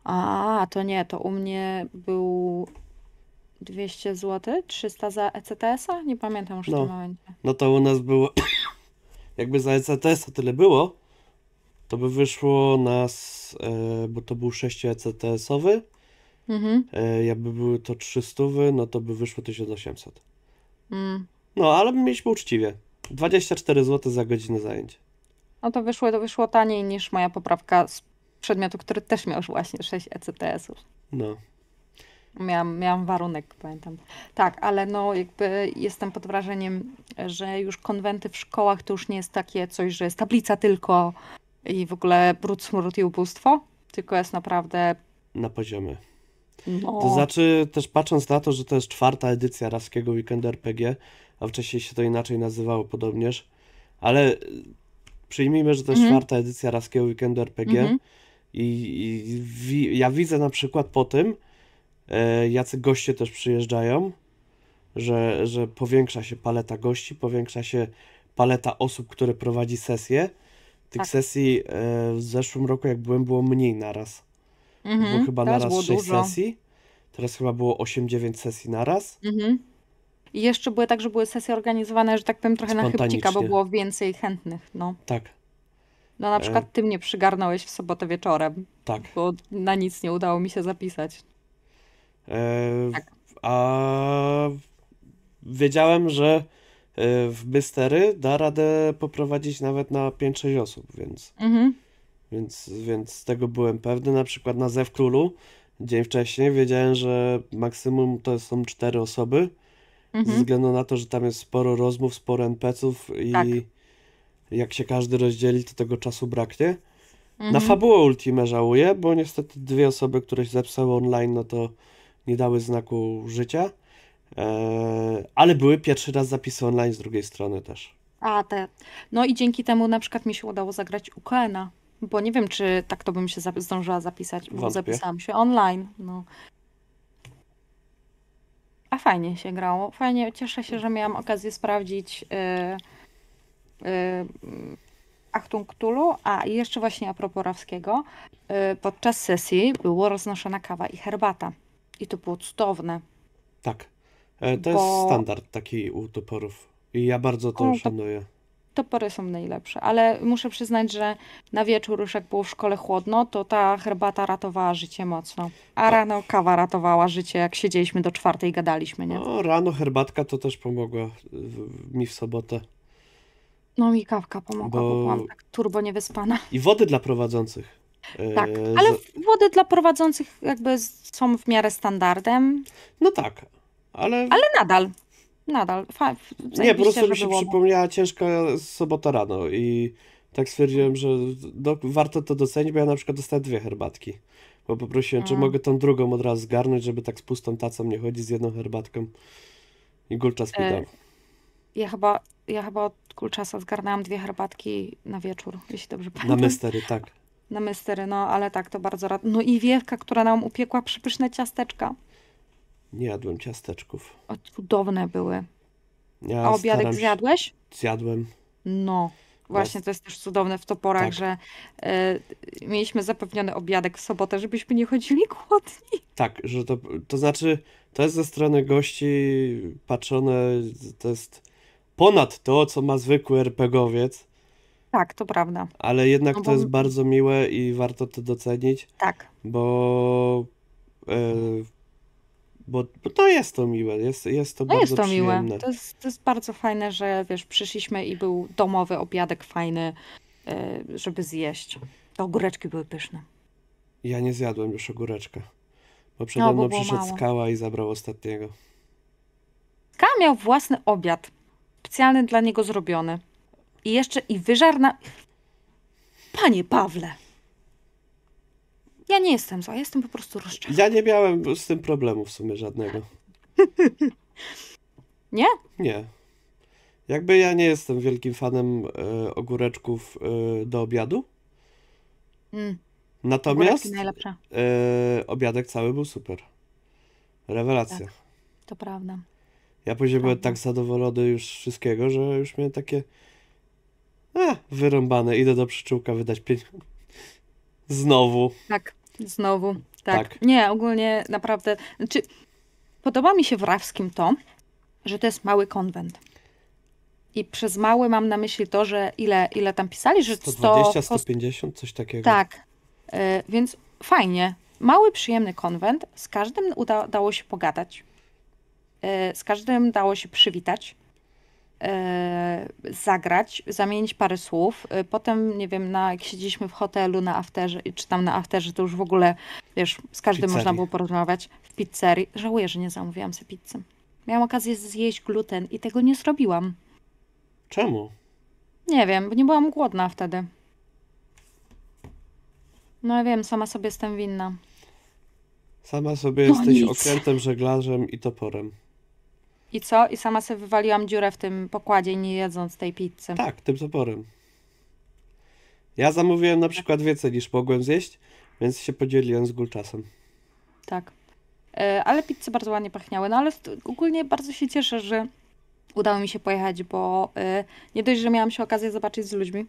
A, to nie, to u mnie był 200 zł? 300 za ECTS-a? Nie pamiętam już no. w tym momencie. No to u nas było, jakby za ECTS-a tyle było, to by wyszło nas, e, bo to był 6 ECTS-owy, mhm. e, jakby były to 300, no to by wyszło 1800. Mm. No, ale mieliśmy uczciwie. 24 zł za godzinę zajęć. No to wyszło, to wyszło taniej niż moja poprawka z przedmiotu, który też miał właśnie 6 ECTS-ów. No. Miałam, miałam warunek, pamiętam. Tak, ale no jakby jestem pod wrażeniem, że już konwenty w szkołach to już nie jest takie coś, że jest tablica tylko i w ogóle brud, smród i ubóstwo, tylko jest naprawdę... Na poziomie. No. To znaczy, też patrząc na to, że to jest czwarta edycja Raskiego Weekend RPG, a wcześniej się to inaczej nazywało podobnież, ale przyjmijmy, że to jest mhm. czwarta edycja Raskiego Weekend RPG mhm. i, i wi ja widzę na przykład po tym, E, jacy goście też przyjeżdżają, że, że powiększa się paleta gości, powiększa się paleta osób, które prowadzi sesje. Tych tak. sesji e, w zeszłym roku, jak byłem, było mniej naraz. Mhm, było chyba naraz było 6 dużo. sesji. Teraz chyba było 8-9 sesji naraz. Mhm. I jeszcze były tak, że były sesje organizowane, że tak powiem, trochę na chybcika, bo było więcej chętnych. No. Tak. No na przykład e... ty mnie przygarnąłeś w sobotę wieczorem. Tak. Bo na nic nie udało mi się zapisać. E, tak. A wiedziałem, że e, w Bystery da radę poprowadzić nawet na 5-6 osób, więc, mhm. więc, więc tego byłem pewny. Na przykład na Zew Królu dzień wcześniej wiedziałem, że maksimum to są 4 osoby, mhm. ze względu na to, że tam jest sporo rozmów, sporo NPC-ów i tak. jak się każdy rozdzieli, to tego czasu braknie. Mhm. Na fabułę Ultimę żałuję, bo niestety dwie osoby, które się zepsały online, no to nie dały znaku życia, e, ale były pierwszy raz zapisy online z drugiej strony też. A, te. No i dzięki temu na przykład mi się udało zagrać UKN-a, bo nie wiem, czy tak to bym się zdążyła zapisać, bo Wątpię. zapisałam się online. No. A fajnie się grało. Fajnie, cieszę się, że miałam okazję sprawdzić yy, yy, Achtung a jeszcze właśnie a propos Rawskiego, yy, podczas sesji było roznoszona kawa i herbata. I to było cudowne. Tak. E, to bo... jest standard taki u toporów. I ja bardzo to o, no, szanuję. topory są najlepsze, ale muszę przyznać, że na wieczór już jak było w szkole chłodno, to ta herbata ratowała życie mocno. A rano kawa ratowała życie, jak siedzieliśmy do czwartej i gadaliśmy, nie? No, rano herbatka to też pomogła w, mi w sobotę. No mi kawka pomogła, bo, bo byłam tak turbo niewyspana. I wody dla prowadzących. Tak, yy, ale wody dla prowadzących jakby są w miarę standardem. No tak, ale... Ale nadal, nadal. nie, po prostu mi się było. przypomniała ciężka sobota rano i tak stwierdziłem, że do, warto to docenić, bo ja na przykład dostałem dwie herbatki. Bo poprosiłem, czy mm. mogę tą drugą od razu zgarnąć, żeby tak z pustą tacą nie chodzić z jedną herbatką. I Gulczas mi yy, dał. Ja chyba, ja chyba od Gulczasa zgarnęłam dwie herbatki na wieczór, jeśli dobrze pamiętam. Na mystery, tak na mystery, no ale tak, to bardzo rad... No i Wiewka, która nam upiekła przypyszne ciasteczka. Nie jadłem ciasteczków. O, cudowne były. Ja A obiadek się... zjadłeś? Zjadłem. No. Właśnie to jest też cudowne w toporach, tak. że y, mieliśmy zapewniony obiadek w sobotę, żebyśmy nie chodzili głodni. Tak, że to, to znaczy, to jest ze strony gości patrzone, to jest ponad to, co ma zwykły RPGowiec, tak, to prawda. Ale jednak no bo... to jest bardzo miłe i warto to docenić. Tak. Bo, e, bo, bo, to jest to miłe, jest, jest to no bardzo jest to przyjemne. miłe. To jest, to jest bardzo fajne, że wiesz, przyszliśmy i był domowy obiadek fajny, e, żeby zjeść. To ogóreczki były pyszne. Ja nie zjadłem już ogóreczka, bo no, przede no, bo mną przyszedł skała i zabrał ostatniego. Skała miał własny obiad, specjalny dla niego zrobiony i jeszcze i wyżarna. Panie Pawle. Ja nie jestem zła, jestem po prostu rozczarowana. Ja nie miałem z tym problemu w sumie żadnego. nie? Nie. Jakby ja nie jestem wielkim fanem e, ogóreczków e, do obiadu. Mm. Natomiast e, obiadek cały był super. Rewelacja. Tak, to prawda. Ja później byłem tak zadowolony już z wszystkiego, że już miałem takie E, wyrąbane, idę do przyczółka wydać pięć. Znowu. Tak, znowu. Tak. tak. Nie, ogólnie naprawdę. Znaczy, podoba mi się w Rawskim to, że to jest mały konwent. I przez mały mam na myśli to, że ile, ile tam pisali, że 120, 100... 150, coś takiego. Tak. E, więc fajnie. Mały, przyjemny konwent. Z każdym uda- dało się pogadać. E, z każdym dało się przywitać. E, zagrać, zamienić parę słów. E, potem, nie wiem, na, jak siedzieliśmy w hotelu na afterze, czy tam na afterze, to już w ogóle, wiesz, z każdym pizzerii. można było porozmawiać w pizzerii. Żałuję, że nie zamówiłam sobie pizzy. Miałam okazję zjeść gluten i tego nie zrobiłam. Czemu? Nie wiem, bo nie byłam głodna wtedy. No ja wiem, sama sobie jestem winna. Sama sobie no jesteś nic. okrętem, żeglarzem i toporem. I co? I sama sobie wywaliłam dziurę w tym pokładzie, nie jedząc tej pizzy. Tak, tym toporem. Ja zamówiłem na przykład więcej niż mogłem zjeść, więc się podzieliłem z Gulczasem. Tak. E, ale pizze bardzo ładnie pachniały. No ale ogólnie bardzo się cieszę, że udało mi się pojechać, bo e, nie dość, że miałam się okazję zobaczyć z ludźmi,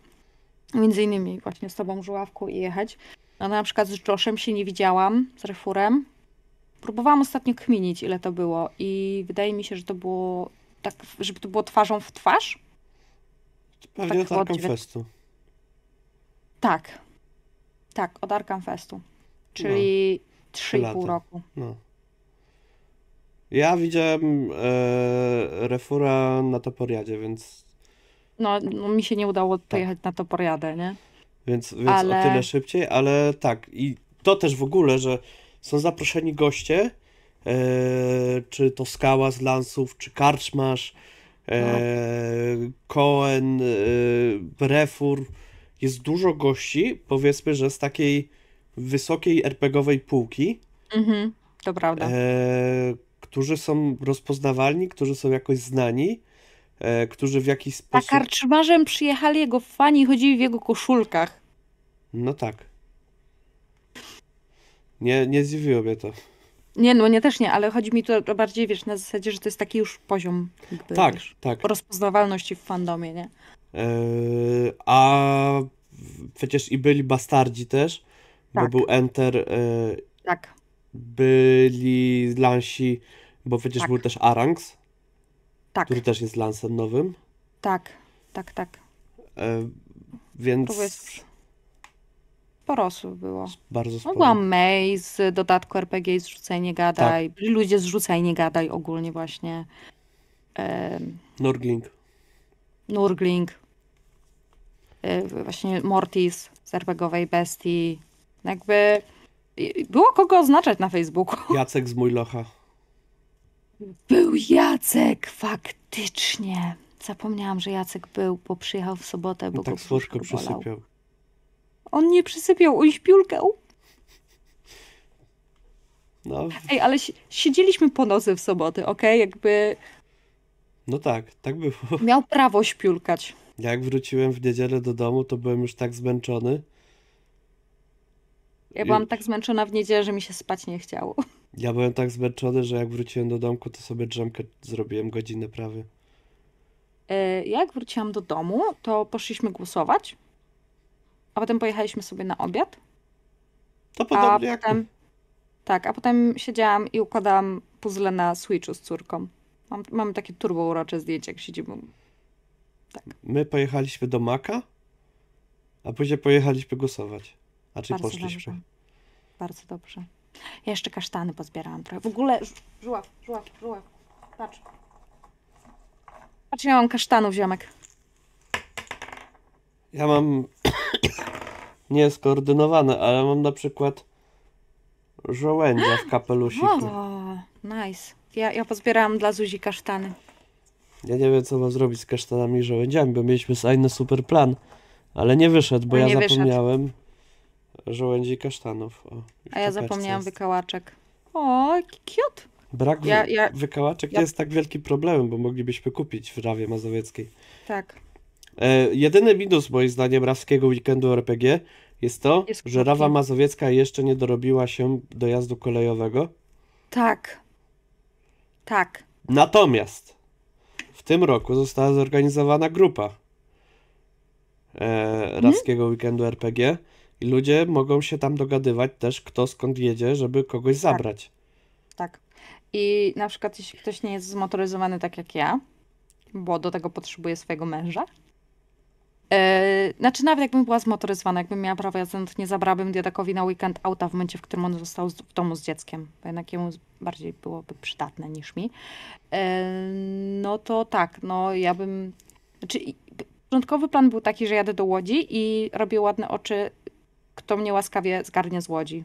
między innymi właśnie z tobą, Żuławku i jechać. No na przykład z Joshem się nie widziałam, z Refurem. Próbowałam ostatnio kminić, ile to było i wydaje mi się, że to było tak, żeby to było twarzą w twarz. Pewnie tak, od dziewię... Festu. Tak. Tak, od Arkham Festu. Czyli no. 3,5 roku. No. Ja widziałem e, Refura na Toporiadzie, więc... No, no, mi się nie udało tak. pojechać tak. na Toporiadę, nie? Więc, więc ale... o tyle szybciej, ale tak. I to też w ogóle, że są zaproszeni goście, e, czy to Skała z Lansów, czy Karczmasz, e, no. Cohen, e, Brefur. Jest dużo gości, powiedzmy, że z takiej wysokiej RPGowej półki. Mhm, to prawda. E, którzy są rozpoznawalni, którzy są jakoś znani, e, którzy w jakiś sposób... A karczmarzem przyjechali jego fani i chodzili w jego koszulkach. No tak. Nie, nie zdziwiło mnie to. Nie, no nie też nie, ale chodzi mi tu bardziej, wiesz, na zasadzie, że to jest taki już poziom jakby, tak, wiesz, tak. rozpoznawalności w fandomie, nie? E, a przecież i byli bastardzi też, tak. bo był Enter. E, tak. Byli Lansi, bo przecież tak. był też Arangs, tak. który też jest Lansem nowym. Tak, tak, tak. E, więc... No, sporo było. Bardzo sporo. No, byłam May z dodatku RPG i Zrzucaj Nie Gadaj. Tak. Ludzie Zrzucaj Nie Gadaj ogólnie właśnie. Ehm, Nurgling. Nurgling. E, właśnie Mortis z RPGowej Bestii. Jakby było kogo oznaczać na Facebooku. Jacek z Mójlocha. Był Jacek, faktycznie. Zapomniałam, że Jacek był, bo przyjechał w sobotę, bo I tak go słuszko przysypiał. On nie przysypiał, uśpiulkę. No. Ej, ale siedzieliśmy po nocy w soboty, ok? Jakby. No tak, tak było. Miał prawo śpiulkać. Jak wróciłem w niedzielę do domu, to byłem już tak zmęczony. Ja byłam tak zmęczona w niedzielę, że mi się spać nie chciało. Ja byłem tak zmęczony, że jak wróciłem do domku, to sobie drzemkę zrobiłem godzinę prawie. E, jak wróciłam do domu, to poszliśmy głosować a potem pojechaliśmy sobie na obiad. To podobnie jak... Potem, tak, a potem siedziałam i układałam puzzle na Switchu z córką. Mam, takie turbo urocze zdjęcie, jak siedzimy. Tak. My pojechaliśmy do Maka, a później pojechaliśmy głosować. A czy Bardzo poszliśmy? Dobrze. Bardzo dobrze. Ja jeszcze kasztany pozbierałam trochę. W ogóle żuław, żuław, żuław. Patrz. Patrz, ja mam kasztanów, ziomek. Ja mam nie ale mam na przykład żołędzia w kapelusiku. O, nice. Ja, ja pozbierałam dla Zuzi kasztany. Ja nie wiem, co mam zrobić z kasztanami i żołędziami, bo mieliśmy fajny super plan, ale nie wyszedł, bo no nie ja wyszedł. zapomniałem żołędzi i kasztanów. O, A ja zapomniałam jest. wykałaczek. O, cute. Brak ja, ja, wykałaczek ja... jest tak wielkim problemem, bo moglibyśmy kupić w Rawie Mazowieckiej. Tak. E, jedyny minus moim zdaniem Rawskiego weekendu RPG jest to, jest że Rawa Mazowiecka jeszcze nie dorobiła się dojazdu kolejowego. Tak. Tak. Natomiast w tym roku została zorganizowana grupa e, hmm? weekendu RPG i ludzie mogą się tam dogadywać też, kto skąd jedzie, żeby kogoś tak. zabrać. Tak. tak. I na przykład, jeśli ktoś nie jest zmotoryzowany tak jak ja, bo do tego potrzebuje swojego męża, E, znaczy nawet jakbym była zmotoryzowana, jakbym miała prawo jazdy, no nie zabrałabym dziadakowi na weekend auta w momencie, w którym on został w domu z dzieckiem, bo jednak jemu bardziej byłoby przydatne niż mi. E, no to tak, no ja bym... Znaczy, początkowy plan był taki, że jadę do Łodzi i robię ładne oczy, kto mnie łaskawie zgarnie z Łodzi.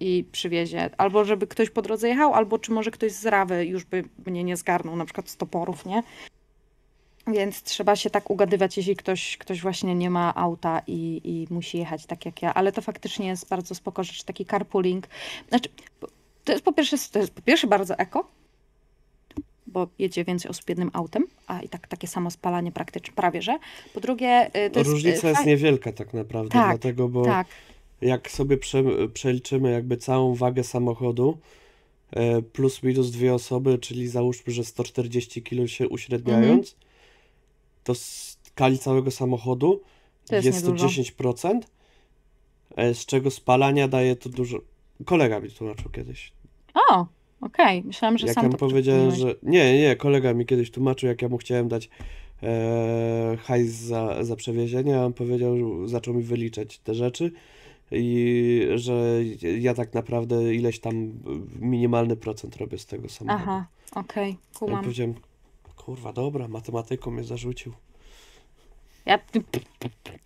I przywiezie. Albo żeby ktoś po drodze jechał, albo czy może ktoś z Rawy już by mnie nie zgarnął, na przykład z toporów, nie? Więc trzeba się tak ugadywać, jeśli ktoś, ktoś właśnie nie ma auta i, i musi jechać tak jak ja. Ale to faktycznie jest bardzo spoko rzecz, taki carpooling. Znaczy, to jest po pierwsze, to jest po pierwsze bardzo eko, bo jedzie więcej osób jednym autem, a i tak takie samo spalanie praktycznie, prawie że. Po drugie, y, to y, Różnica jest, jest niewielka tak naprawdę, tak, dlatego, bo tak. jak sobie prze, przeliczymy jakby całą wagę samochodu, e, plus minus dwie osoby, czyli załóżmy, że 140 kg się uśredniając, mhm to skali całego samochodu to jest, jest to 10%, e, z czego spalania daje to dużo. Kolega mi tłumaczył kiedyś. O, okej, okay. myślałam, że jak sam ja mu powiedziałem, że Nie, nie, kolega mi kiedyś tłumaczył, jak ja mu chciałem dać e, hajs za, za przewiezienie, a on powiedział, zaczął mi wyliczać te rzeczy i że ja tak naprawdę ileś tam minimalny procent robię z tego samochodu. Aha, okej, okay, kumam. Ja Kurwa, dobra, matematyką mnie zarzucił. Ja...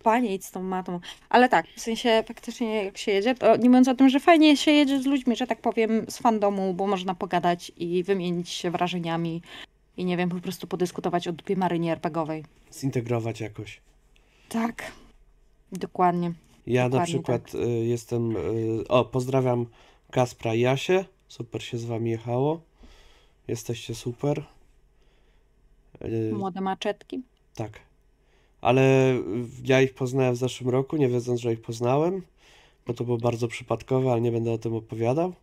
Panie, idź z tą matą. Ale tak, w sensie faktycznie jak się jedzie, to nie mówiąc o tym, że fajnie się jedzie z ludźmi, że tak powiem, z fandomu, bo można pogadać i wymienić się wrażeniami i nie wiem, po prostu podyskutować o dupie marynie RPGowej. Zintegrować jakoś. Tak, dokładnie. Ja dokładnie na przykład tak. Y, jestem, y, o pozdrawiam Kaspra i Asie. super się z wami jechało, jesteście super, Y, Młode maczetki. Tak. Ale ja ich poznałem w zeszłym roku, nie wiedząc, że ich poznałem, bo to było bardzo przypadkowe, ale nie będę o tym opowiadał.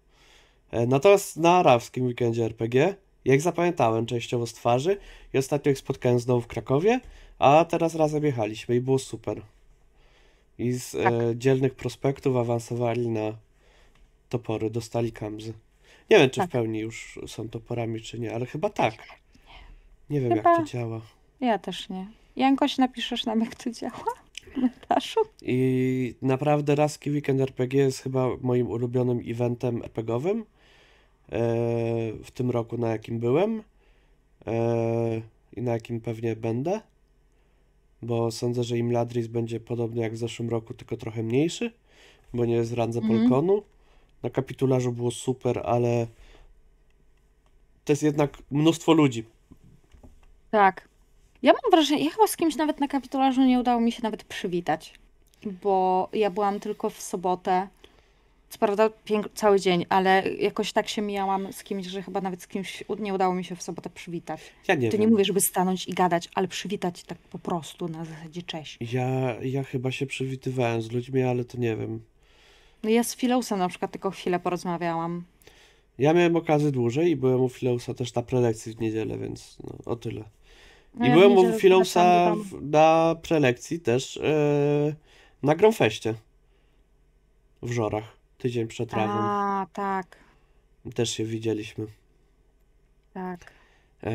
E, natomiast na arabskim weekendzie RPG, jak zapamiętałem częściowo z twarzy i ostatnio ich spotkałem znowu w Krakowie, a teraz razem jechaliśmy i było super. I z e, tak. e, dzielnych prospektów awansowali na topory, dostali kamzy. Nie wiem, czy tak. w pełni już są toporami, czy nie, ale chyba tak. tak. Nie wiem, Chyba... jak to działa. Ja też nie. Jankoś, napiszesz nam, jak to działa? Komentarzu. I naprawdę Raski Weekend RPG jest chyba moim ulubionym eventem RPGowym e, w tym roku, na jakim byłem e, i na jakim pewnie będę, bo sądzę, że Imladris będzie podobny jak w zeszłym roku, tylko trochę mniejszy, bo nie jest randze mm -hmm. Polkonu. Na kapitularzu było super, ale to jest jednak mnóstwo ludzi tak. Ja mam wrażenie, ja chyba z kimś nawet na kapitularzu nie udało mi się nawet przywitać, bo ja byłam tylko w sobotę. Co prawda cały dzień, ale jakoś tak się mijałam z kimś, że chyba nawet z kimś nie udało mi się w sobotę przywitać. Ja nie To wiem. nie mówię, żeby stanąć i gadać, ale przywitać tak po prostu na zasadzie cześć. Ja, ja chyba się przywitywałem z ludźmi, ale to nie wiem. No ja z Filousem na przykład tylko chwilę porozmawiałam. Ja miałem okazję dłużej i byłem u Filousa też na prelekcji w niedzielę, więc no, o tyle. No, I ja byłem u Filousa na prelekcji też yy, na Gromfeście w Żorach, tydzień przed razem. A, tak. Też się widzieliśmy. Tak. Yy,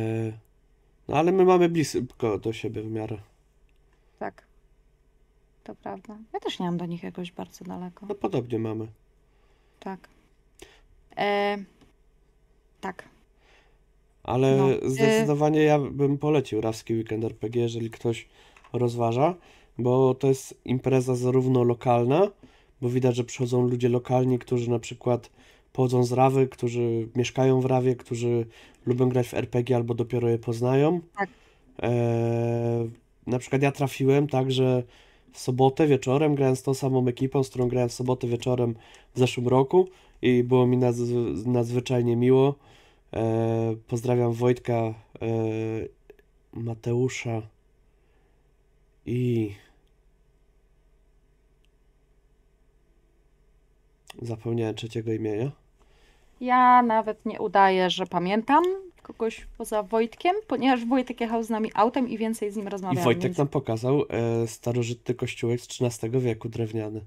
no ale my mamy blisko do siebie w miarę. Tak. To prawda. Ja też nie mam do nich jakoś bardzo daleko. No podobnie mamy. Tak. E, tak. Ale no. zdecydowanie y- ja bym polecił Rawski Weekend RPG, jeżeli ktoś rozważa, bo to jest impreza zarówno lokalna, bo widać, że przychodzą ludzie lokalni, którzy na przykład pochodzą z Rawy, którzy mieszkają w Rawie, którzy lubią grać w RPG albo dopiero je poznają. Tak. E, na przykład ja trafiłem tak, że w sobotę wieczorem grałem z tą samą ekipą, z którą grałem w sobotę wieczorem w zeszłym roku i było mi nadzwyczajnie miło. E, pozdrawiam Wojtka, e, Mateusza i zapomniałem trzeciego imienia. Ja nawet nie udaję, że pamiętam kogoś poza Wojtkiem, ponieważ Wojtek jechał z nami autem i więcej z nim rozmawiałem. I Wojtek więc... nam pokazał e, starożytny kościółek z XIII wieku, drewniany.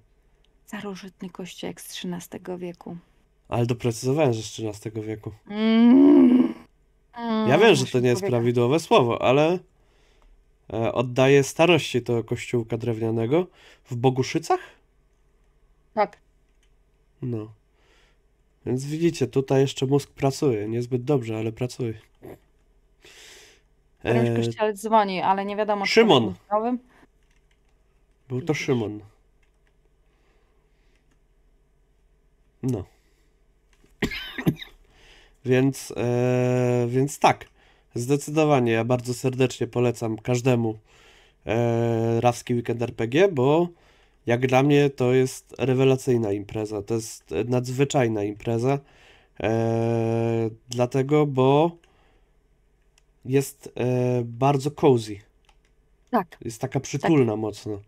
Starożytny kościółek z XIII wieku. Ale doprecyzowałem, że z XIII wieku. Mm. ja wiem, że to nie jest prawidłowe słowo, ale e, oddaję starości tego kościółka drewnianego w Boguszycach? Tak. No. Więc widzicie, tutaj jeszcze mózg pracuje. Niezbyt dobrze, ale pracuje. Któryś e... dzwoni, ale nie wiadomo... Szymon! Był to Szymon. No. Więc, e, więc tak, zdecydowanie ja bardzo serdecznie polecam każdemu e, Rawski Weekend RPG, bo jak dla mnie to jest rewelacyjna impreza, to jest nadzwyczajna impreza, e, dlatego, bo jest e, bardzo cozy. Tak. Jest taka przytulna tak. mocno,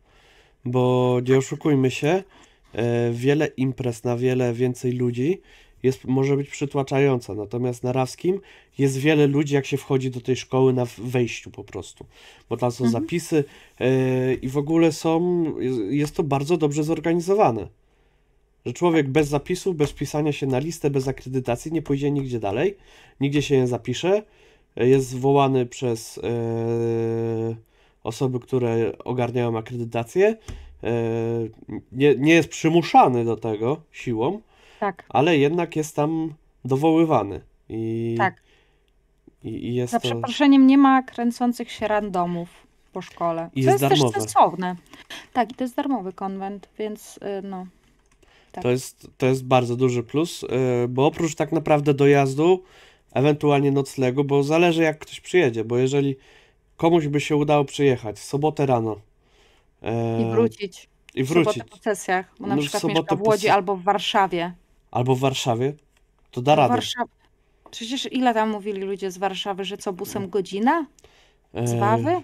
bo nie oszukujmy się, e, wiele imprez na wiele więcej ludzi jest, może być przytłaczająca. Natomiast na Rawskim jest wiele ludzi, jak się wchodzi do tej szkoły na wejściu po prostu, bo tam są mhm. zapisy yy, i w ogóle są, jest to bardzo dobrze zorganizowane. Że człowiek bez zapisów, bez pisania się na listę, bez akredytacji nie pójdzie nigdzie dalej, nigdzie się nie zapisze. E, jest zwołany przez yy, osoby, które ogarniają akredytację. Yy, nie, nie jest przymuszany do tego siłą, tak. ale jednak jest tam dowoływany. I, tak. I, i jest Za to... przeproszeniem nie ma kręcących się randomów po szkole. I jest, jest darmowe. też sensowne. Tak, i to jest darmowy konwent, więc y, no. Tak. To, jest, to jest bardzo duży plus, y, bo oprócz tak naprawdę dojazdu, ewentualnie noclegu, bo zależy jak ktoś przyjedzie, bo jeżeli komuś by się udało przyjechać w sobotę rano e... i wrócić. I wrócić. W sobotę po sesjach, bo na no przykład mieszka w Łodzi po... albo w Warszawie albo w Warszawie, to da radę. Warszaw... Przecież ile tam mówili ludzie z Warszawy, że co, busem godzina? Z e, Wawy? E...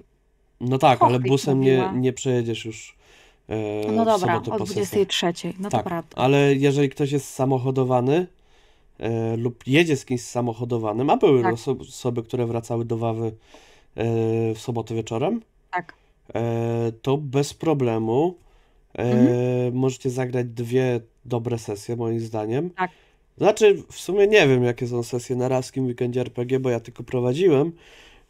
No tak, ale busem nie, nie przejedziesz już. E, no dobra, o 23. No tak, to prawda. Ale jeżeli ktoś jest samochodowany e, lub jedzie z kimś samochodowanym, a były tak. osoby, które wracały do Wawy e, w sobotę wieczorem, tak. E, to bez problemu E, mhm. Możecie zagrać dwie dobre sesje, moim zdaniem. Tak. Znaczy, w sumie nie wiem, jakie są sesje na Raskim Weekendzie RPG, bo ja tylko prowadziłem,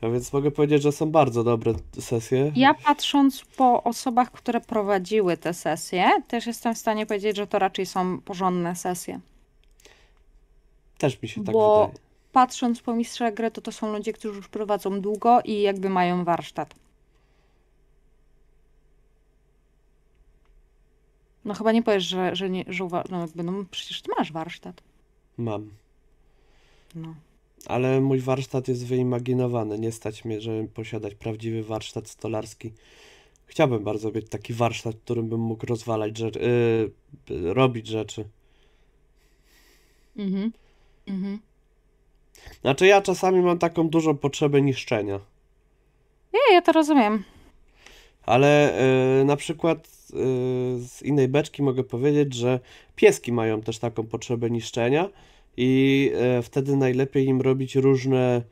więc mogę powiedzieć, że są bardzo dobre sesje. Ja patrząc po osobach, które prowadziły te sesje, też jestem w stanie powiedzieć, że to raczej są porządne sesje. Też mi się tak bo wydaje. patrząc po mistrza gry, to to są ludzie, którzy już prowadzą długo i jakby mają warsztat. No chyba nie powiesz, że, że, nie, że uwa- no, jakby, no przecież ty masz warsztat. Mam. No. Ale mój warsztat jest wyimaginowany. Nie stać mnie, żeby posiadać prawdziwy warsztat stolarski. Chciałbym bardzo mieć taki warsztat, którym bym mógł rozwalać rzeczy, yy, robić rzeczy. Mhm. Mhm. Znaczy ja czasami mam taką dużą potrzebę niszczenia. Nie, ja to rozumiem. Ale yy, na przykład Y, z, innej beczki mogę powiedzieć, że pieski mają też taką potrzebę niszczenia i e, wtedy najlepiej im robić różne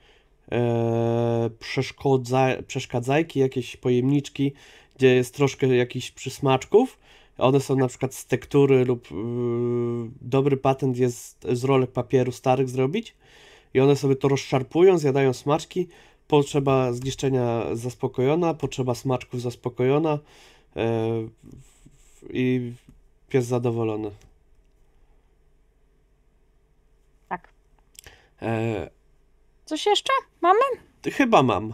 e, przeszkodza, przeszkadzajki, jakieś pojemniczki, gdzie jest troszkę jakichś przysmaczków. One są na przykład z tektury lub y, dobry patent jest z rolek papieru starych zrobić i one sobie to rozszarpują, zjadają smaczki. Potrzeba zniszczenia zaspokojona, potrzeba smaczków zaspokojona. E, I pies zadowolony. Tak. E... Coś jeszcze mamy? Chyba mam.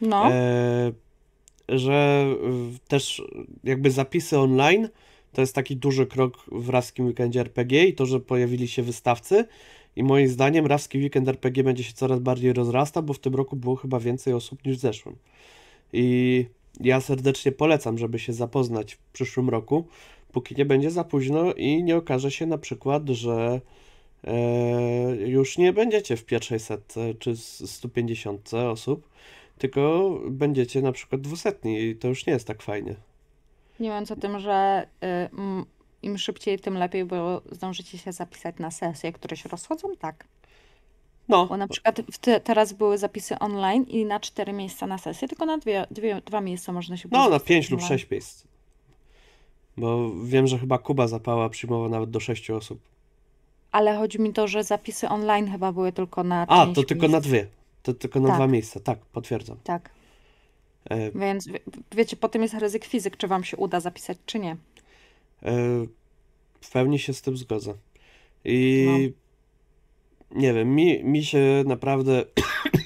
No. E... Że też jakby zapisy online to jest taki duży krok w Raskim Weekendzie RPG i to, że pojawili się wystawcy. I moim zdaniem Raski Weekend RPG będzie się coraz bardziej rozrastał, bo w tym roku było chyba więcej osób niż w zeszłym. I ja serdecznie polecam, żeby się zapoznać w przyszłym roku, póki nie będzie za późno i nie okaże się na przykład, że e, już nie będziecie w pierwszej setce czy 150 osób, tylko będziecie na przykład dwusetni i to już nie jest tak fajnie. Nie mówiąc o tym, że y, im szybciej, tym lepiej, bo zdążycie się zapisać na sesje, które się rozchodzą, tak. No. Bo na przykład te, teraz były zapisy online i na cztery miejsca na sesję, tylko na dwie, dwie dwa miejsca można się No, na pięć lub sześć miejsc. Bo wiem, że chyba Kuba Zapała przyjmował nawet do sześciu osób. Ale chodzi mi to, że zapisy online chyba były tylko na. A, to miejsc. tylko na dwie. To tylko na tak. dwa miejsca, tak, potwierdzam. Tak. E... Więc wie, wiecie, potem jest ryzyk fizyk, czy wam się uda zapisać, czy nie. E... W pełni się z tym zgodzę. I no nie wiem, mi, mi się naprawdę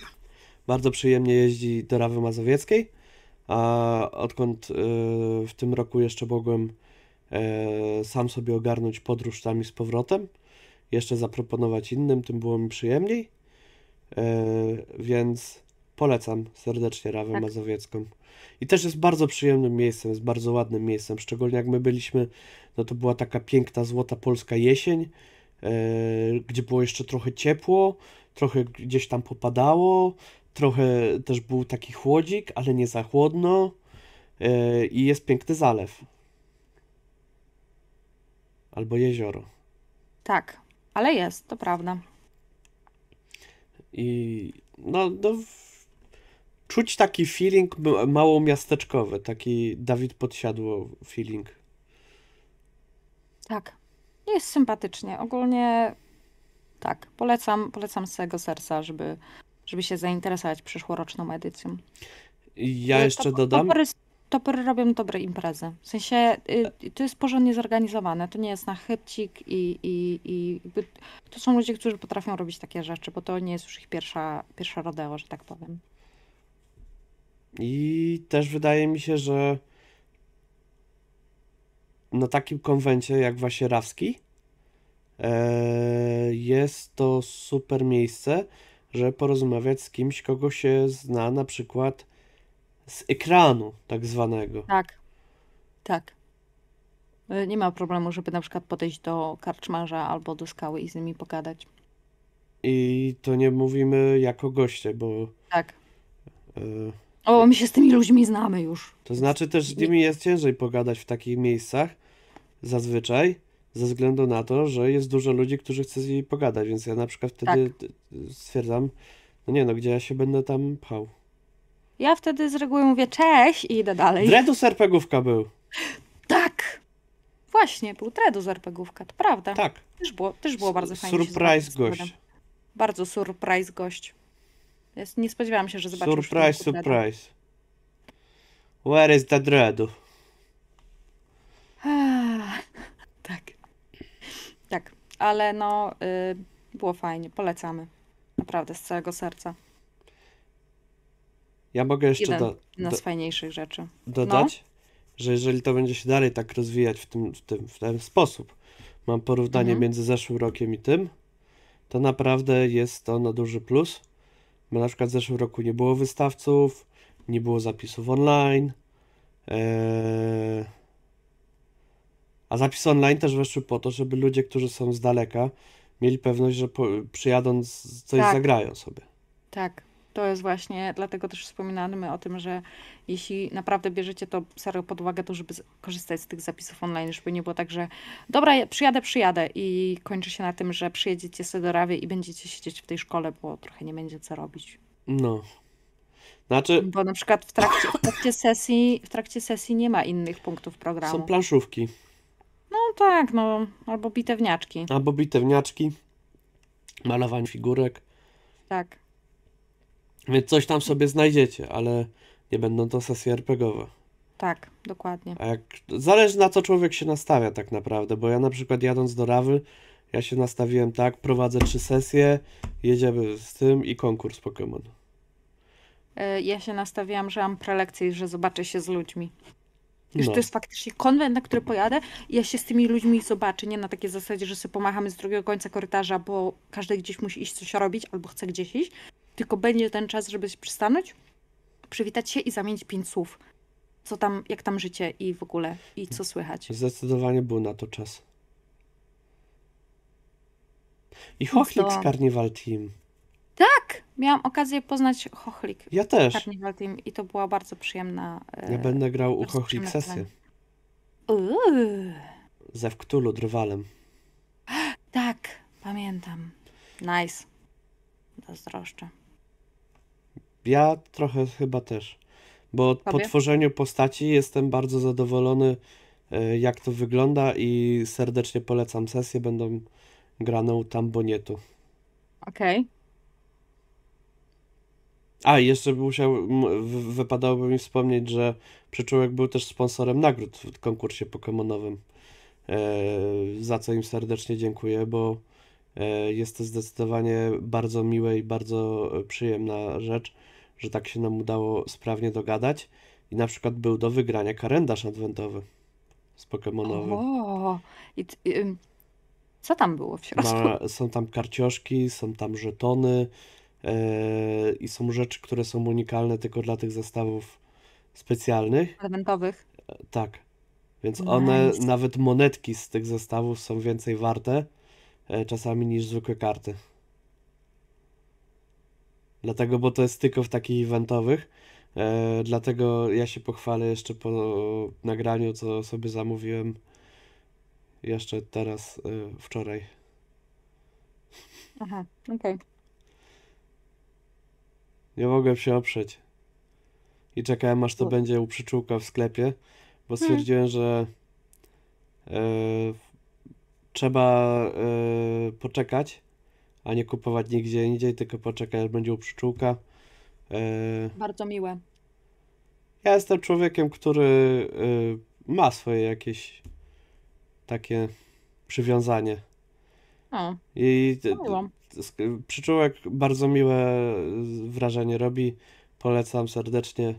bardzo przyjemnie jeździ do Rawy Mazowieckiej, a odkąd e, w tym roku jeszcze mogłem e, sam sobie ogarnąć podróż tam i z powrotem, jeszcze zaproponować innym, tym było mi przyjemniej, e, więc polecam serdecznie Rawę tak. Mazowiecką. I też jest bardzo przyjemnym miejscem, jest bardzo ładnym miejscem, szczególnie jak my byliśmy, no to była taka piękna, złota polska jesień, E, gdzie było jeszcze trochę ciepło, trochę gdzieś tam popadało, trochę też był taki chłodzik, ale nie za chłodno e, i jest piękny zalew. Albo jezioro. Tak, ale jest, to prawda. I no, no czuć taki feeling mało miasteczkowy, taki Dawid Podsiadło feeling. Tak. Jest sympatycznie. Ogólnie tak, polecam, polecam z całego serca, żeby, żeby się zainteresować przyszłoroczną edycją. Ja y, jeszcze dodam. Topory, topory robią dobre imprezy. W sensie y, to jest porządnie zorganizowane. To nie jest na chybcik i, i, i to są ludzie, którzy potrafią robić takie rzeczy, bo to nie jest już ich pierwsza, pierwsza rodeo, że tak powiem. I też wydaje mi się, że na takim konwencie jak Wasierawski e, jest to super miejsce, że porozmawiać z kimś, kogo się zna na przykład z ekranu tak zwanego. Tak, tak. E, nie ma problemu, żeby na przykład podejść do karczmarza albo do skały i z nimi pogadać. I to nie mówimy jako goście, bo. Tak. Y o, my się z tymi ludźmi znamy już. To znaczy też z nimi jest ciężej pogadać w takich miejscach zazwyczaj, ze względu na to, że jest dużo ludzi, którzy chce z nimi pogadać, więc ja na przykład wtedy tak. stwierdzam, no nie no, gdzie ja się będę tam pchał. Ja wtedy z reguły mówię cześć i idę dalej. Dredu serpegówka był. Tak! Właśnie, był Dredu serpegówka, to prawda. Tak. Też było, też było bardzo fajnie. Surprise gość. Bardzo surprise gość nie spodziewałam się, że zobaczę Surprise, surprise. Where is the dread? Ah, tak. Tak, ale no, y, było fajnie, polecamy. Naprawdę, z całego serca. Ja mogę jeszcze do, do, z fajniejszych rzeczy. Dodać, no? że jeżeli to będzie się dalej tak rozwijać w, tym, w, tym, w ten sposób, mam porównanie mhm. między zeszłym rokiem i tym, to naprawdę jest to na duży plus. Bo na przykład w zeszłym roku nie było wystawców, nie było zapisów online. Eee... A zapis online też weszły po to, żeby ludzie, którzy są z daleka, mieli pewność, że po, przyjadąc coś tak. zagrają sobie. Tak to jest właśnie, dlatego też wspominamy o tym, że jeśli naprawdę bierzecie to serio pod uwagę, to żeby korzystać z tych zapisów online, żeby nie było tak, że dobra, przyjadę, przyjadę i kończy się na tym, że przyjedziecie sobie do Rawy i będziecie siedzieć w tej szkole, bo trochę nie będzie co robić. No. Znaczy... Bo na przykład w trakcie, w trakcie, sesji, w trakcie sesji nie ma innych punktów programu. Są planszówki. No tak, no. Albo bitewniaczki. Albo bitewniaczki. Malowanie figurek. Tak. Więc coś tam sobie znajdziecie, ale nie będą to sesje RPGowe. Tak, dokładnie. A jak, zależy na co człowiek się nastawia tak naprawdę, bo ja na przykład jadąc do Rawy, ja się nastawiłem tak, prowadzę trzy sesje, jedziemy z tym i konkurs Pokémon. E, ja się nastawiłam, że mam prelekcję i że zobaczę się z ludźmi. Już no. to jest faktycznie konwent, na który pojadę i ja się z tymi ludźmi zobaczę, nie na takiej zasadzie, że sobie pomachamy z drugiego końca korytarza, bo każdy gdzieś musi iść coś robić albo chce gdzieś iść, tylko będzie ten czas, żeby się przystanąć, przywitać się i zamienić pięć słów. Co tam, jak tam życie i w ogóle, i co słychać. Zdecydowanie był na to czas. I Hochlik z Carnival Team. Tak! Miałam okazję poznać Hochlik. Ja też. Carnival Team i to była bardzo przyjemna. E, ja będę grał u Hochlik sesję. Ze Wktulu, drwalem. Tak, pamiętam. Nice. Zazdroszczę. Ja trochę chyba też, bo Tobie? po tworzeniu postaci jestem bardzo zadowolony, e, jak to wygląda i serdecznie polecam sesję, będą grane u Tambonietu. Okej. Okay. A, jeszcze musiał, wypadałoby mi wspomnieć, że Przyczółek był też sponsorem nagród w konkursie pokemonowym, e, za co im serdecznie dziękuję, bo e, jest to zdecydowanie bardzo miłe i bardzo przyjemna rzecz że tak się nam udało sprawnie dogadać i na przykład był do wygrania kalendarz adwentowy z Pokemonowym. O, i, co tam było w środku? Ma, są tam karcioszki, są tam żetony yy, i są rzeczy, które są unikalne tylko dla tych zestawów specjalnych. Adwentowych? E, tak. Więc nice. one, nawet monetki z tych zestawów są więcej warte e, czasami niż zwykłe karty. Dlatego, bo to jest tylko w takich eventowych. E, dlatego ja się pochwalę jeszcze po nagraniu, co sobie zamówiłem jeszcze teraz, e, wczoraj. Aha, okej. Okay. Nie mogłem się oprzeć. I czekałem, aż to będzie u przyczółka w sklepie, bo hmm. stwierdziłem, hmm. że e, trzeba e, poczekać a nie kupować nigdzie indziej, tylko poczekać, aż będzie u przyczółka. E, bardzo miłe. Ja jestem człowiekiem, który e, ma swoje jakieś takie przywiązanie. O, I przyczółek bardzo miłe wrażenie robi. Polecam serdecznie.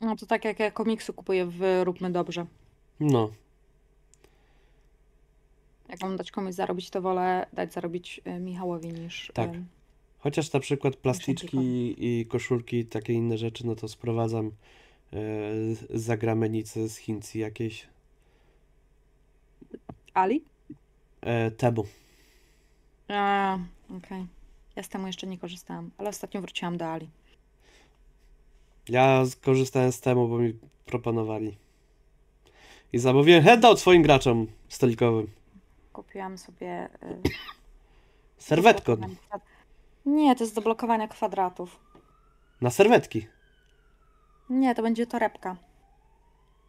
No to tak jak ja komiksu kupuję w Róbmy Dobrze. No, jak mam dać komuś zarobić, to wolę dać zarobić y, Michałowi niż. Y, tak. Chociaż na przykład plastyczki i koszulki takie inne rzeczy, no to sprowadzam za gramenicy z Chincji jakieś. Ali? E, tebu. A, okej. Okay. Ja z temu jeszcze nie korzystałam, ale ostatnio wróciłam do Ali. Ja skorzystałem z temu, bo mi proponowali. I zamówiłem handout swoim graczom stolikowym kupiłam sobie. E, Serwetkę. Nie, to jest do blokowania kwadratów. Na serwetki? Nie, to będzie torebka.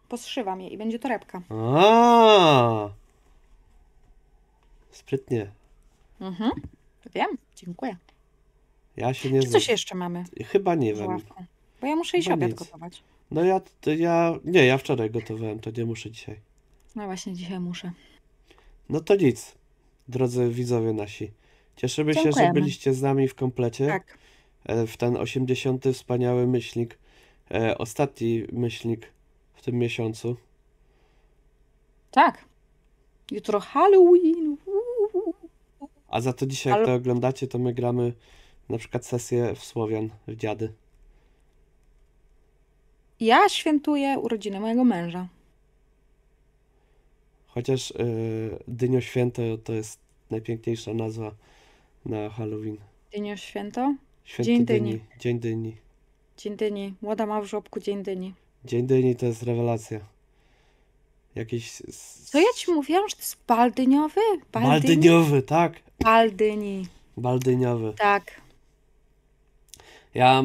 Poszywam je i będzie torebka. A! Sprytnie. Mhm. Wiem, dziękuję. Ja się nie Czy znam. coś jeszcze mamy? Chyba nie wiem. Bo ja muszę iść Chyba obiad nic. gotować. No ja, ja, nie, ja wczoraj gotowałem, to nie muszę dzisiaj. No właśnie, dzisiaj muszę. No to nic, drodzy widzowie nasi. Cieszymy Dziękujemy. się, że byliście z nami w komplecie. Tak. E, w ten 80. wspaniały myślnik. E, ostatni myślnik w tym miesiącu. Tak. Jutro Halloween. A za to dzisiaj, jak to oglądacie, to my gramy na przykład sesję w Słowian, w Dziady. Ja świętuję urodziny mojego męża. Chociaż yy, Dynio Święto to jest najpiękniejsza nazwa na Halloween. Dynio Święto? Dzień Dyni. Dyni. Dzień Dyni. Dzień Dyni. Młoda ma w żłobku Dzień Dyni. Dzień Dyni to jest rewelacja. Jakiś... Co ja ci mówiłam, że to jest bal dyniowy? Bal, dyniowy, tak. Baldyni. Baldyniowy. Tak. Ja y,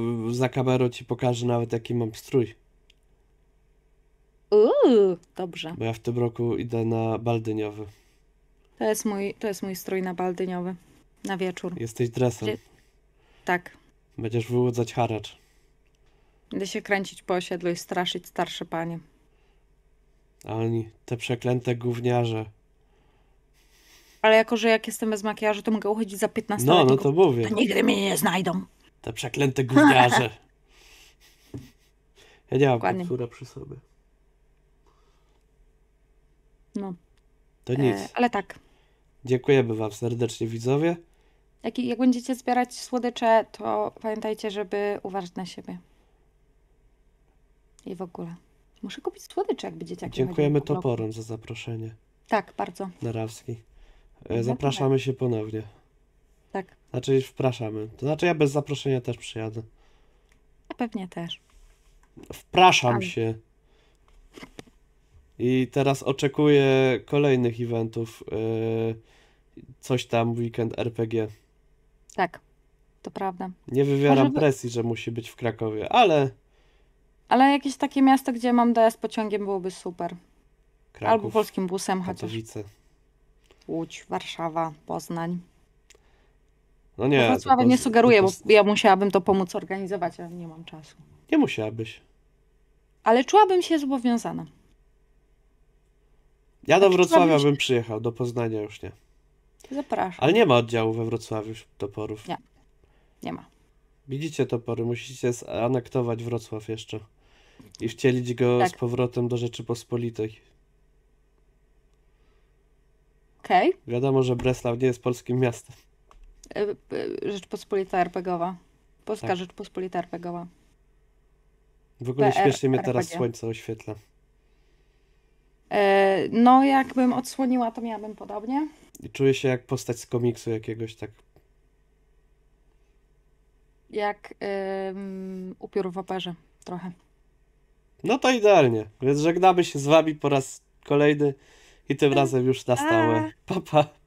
no. za kamerą ci pokażę nawet jaki mam strój. Uuu, dobrze. Bo ja w tym roku idę na baldyniowy. To jest mój, to jest mój strój na baldyniowy. Na wieczór. Jesteś dresem. Gdzie... Tak. Będziesz wyłudzać haracz. Będę się kręcić po osiedlu i straszyć starsze panie. A oni, te przeklęte gówniarze. Ale jako, że jak jestem bez makijażu, to mogę uchodzić za 15 No, no to mówię. To nigdy mnie nie znajdą. Te przeklęte gówniarze. Ja nie mam która przy sobie. No. To e, nic. E, ale tak. Dziękujemy Wam serdecznie, widzowie. Jak, jak będziecie zbierać słodycze, to pamiętajcie, żeby uważać na siebie. I w ogóle. Muszę kupić słodycze, jak będziecie. Dziękujemy toporom za zaproszenie. Tak, bardzo. Narawski. E, no, no zapraszamy tak. się ponownie. Tak. Znaczy, wpraszamy. To znaczy, ja bez zaproszenia też przyjadę. A pewnie też. Wpraszam się. I teraz oczekuję kolejnych eventów. Y, coś tam, weekend RPG. Tak, to prawda. Nie wywieram Może... presji, że musi być w Krakowie, ale. Ale jakieś takie miasto, gdzie mam DS pociągiem, byłoby super. Kraków, Albo polskim busem Katowice. chociaż. Łódź, Warszawa, Poznań. No nie. Wrocławia nie sugeruję, jest... bo ja musiałabym to pomóc organizować, ale nie mam czasu. Nie musiałabyś. Ale czułabym się zobowiązana. Ja do Wrocławia bym przyjechał, do Poznania już nie. Zapraszam. Ale nie ma oddziału we Wrocławiu toporów. Nie, nie ma. Widzicie topory, musicie anektować Wrocław jeszcze i wcielić go tak. z powrotem do Rzeczypospolitej. Okej. Okay. Wiadomo, że Breslau nie jest polskim miastem. Y, y, Rzeczpospolita RPGowa. Polska tak. Rzeczpospolita RPGowa. W ogóle śmiesznie mnie teraz słońce oświetla. E, no, jakbym odsłoniła, to miałabym podobnie. Czuję się jak postać z komiksu jakiegoś tak. Jak um, upiór w operze, trochę. No to idealnie. Więc żegnamy się z wami po raz kolejny i tym razem już na stałe. Pa, pa.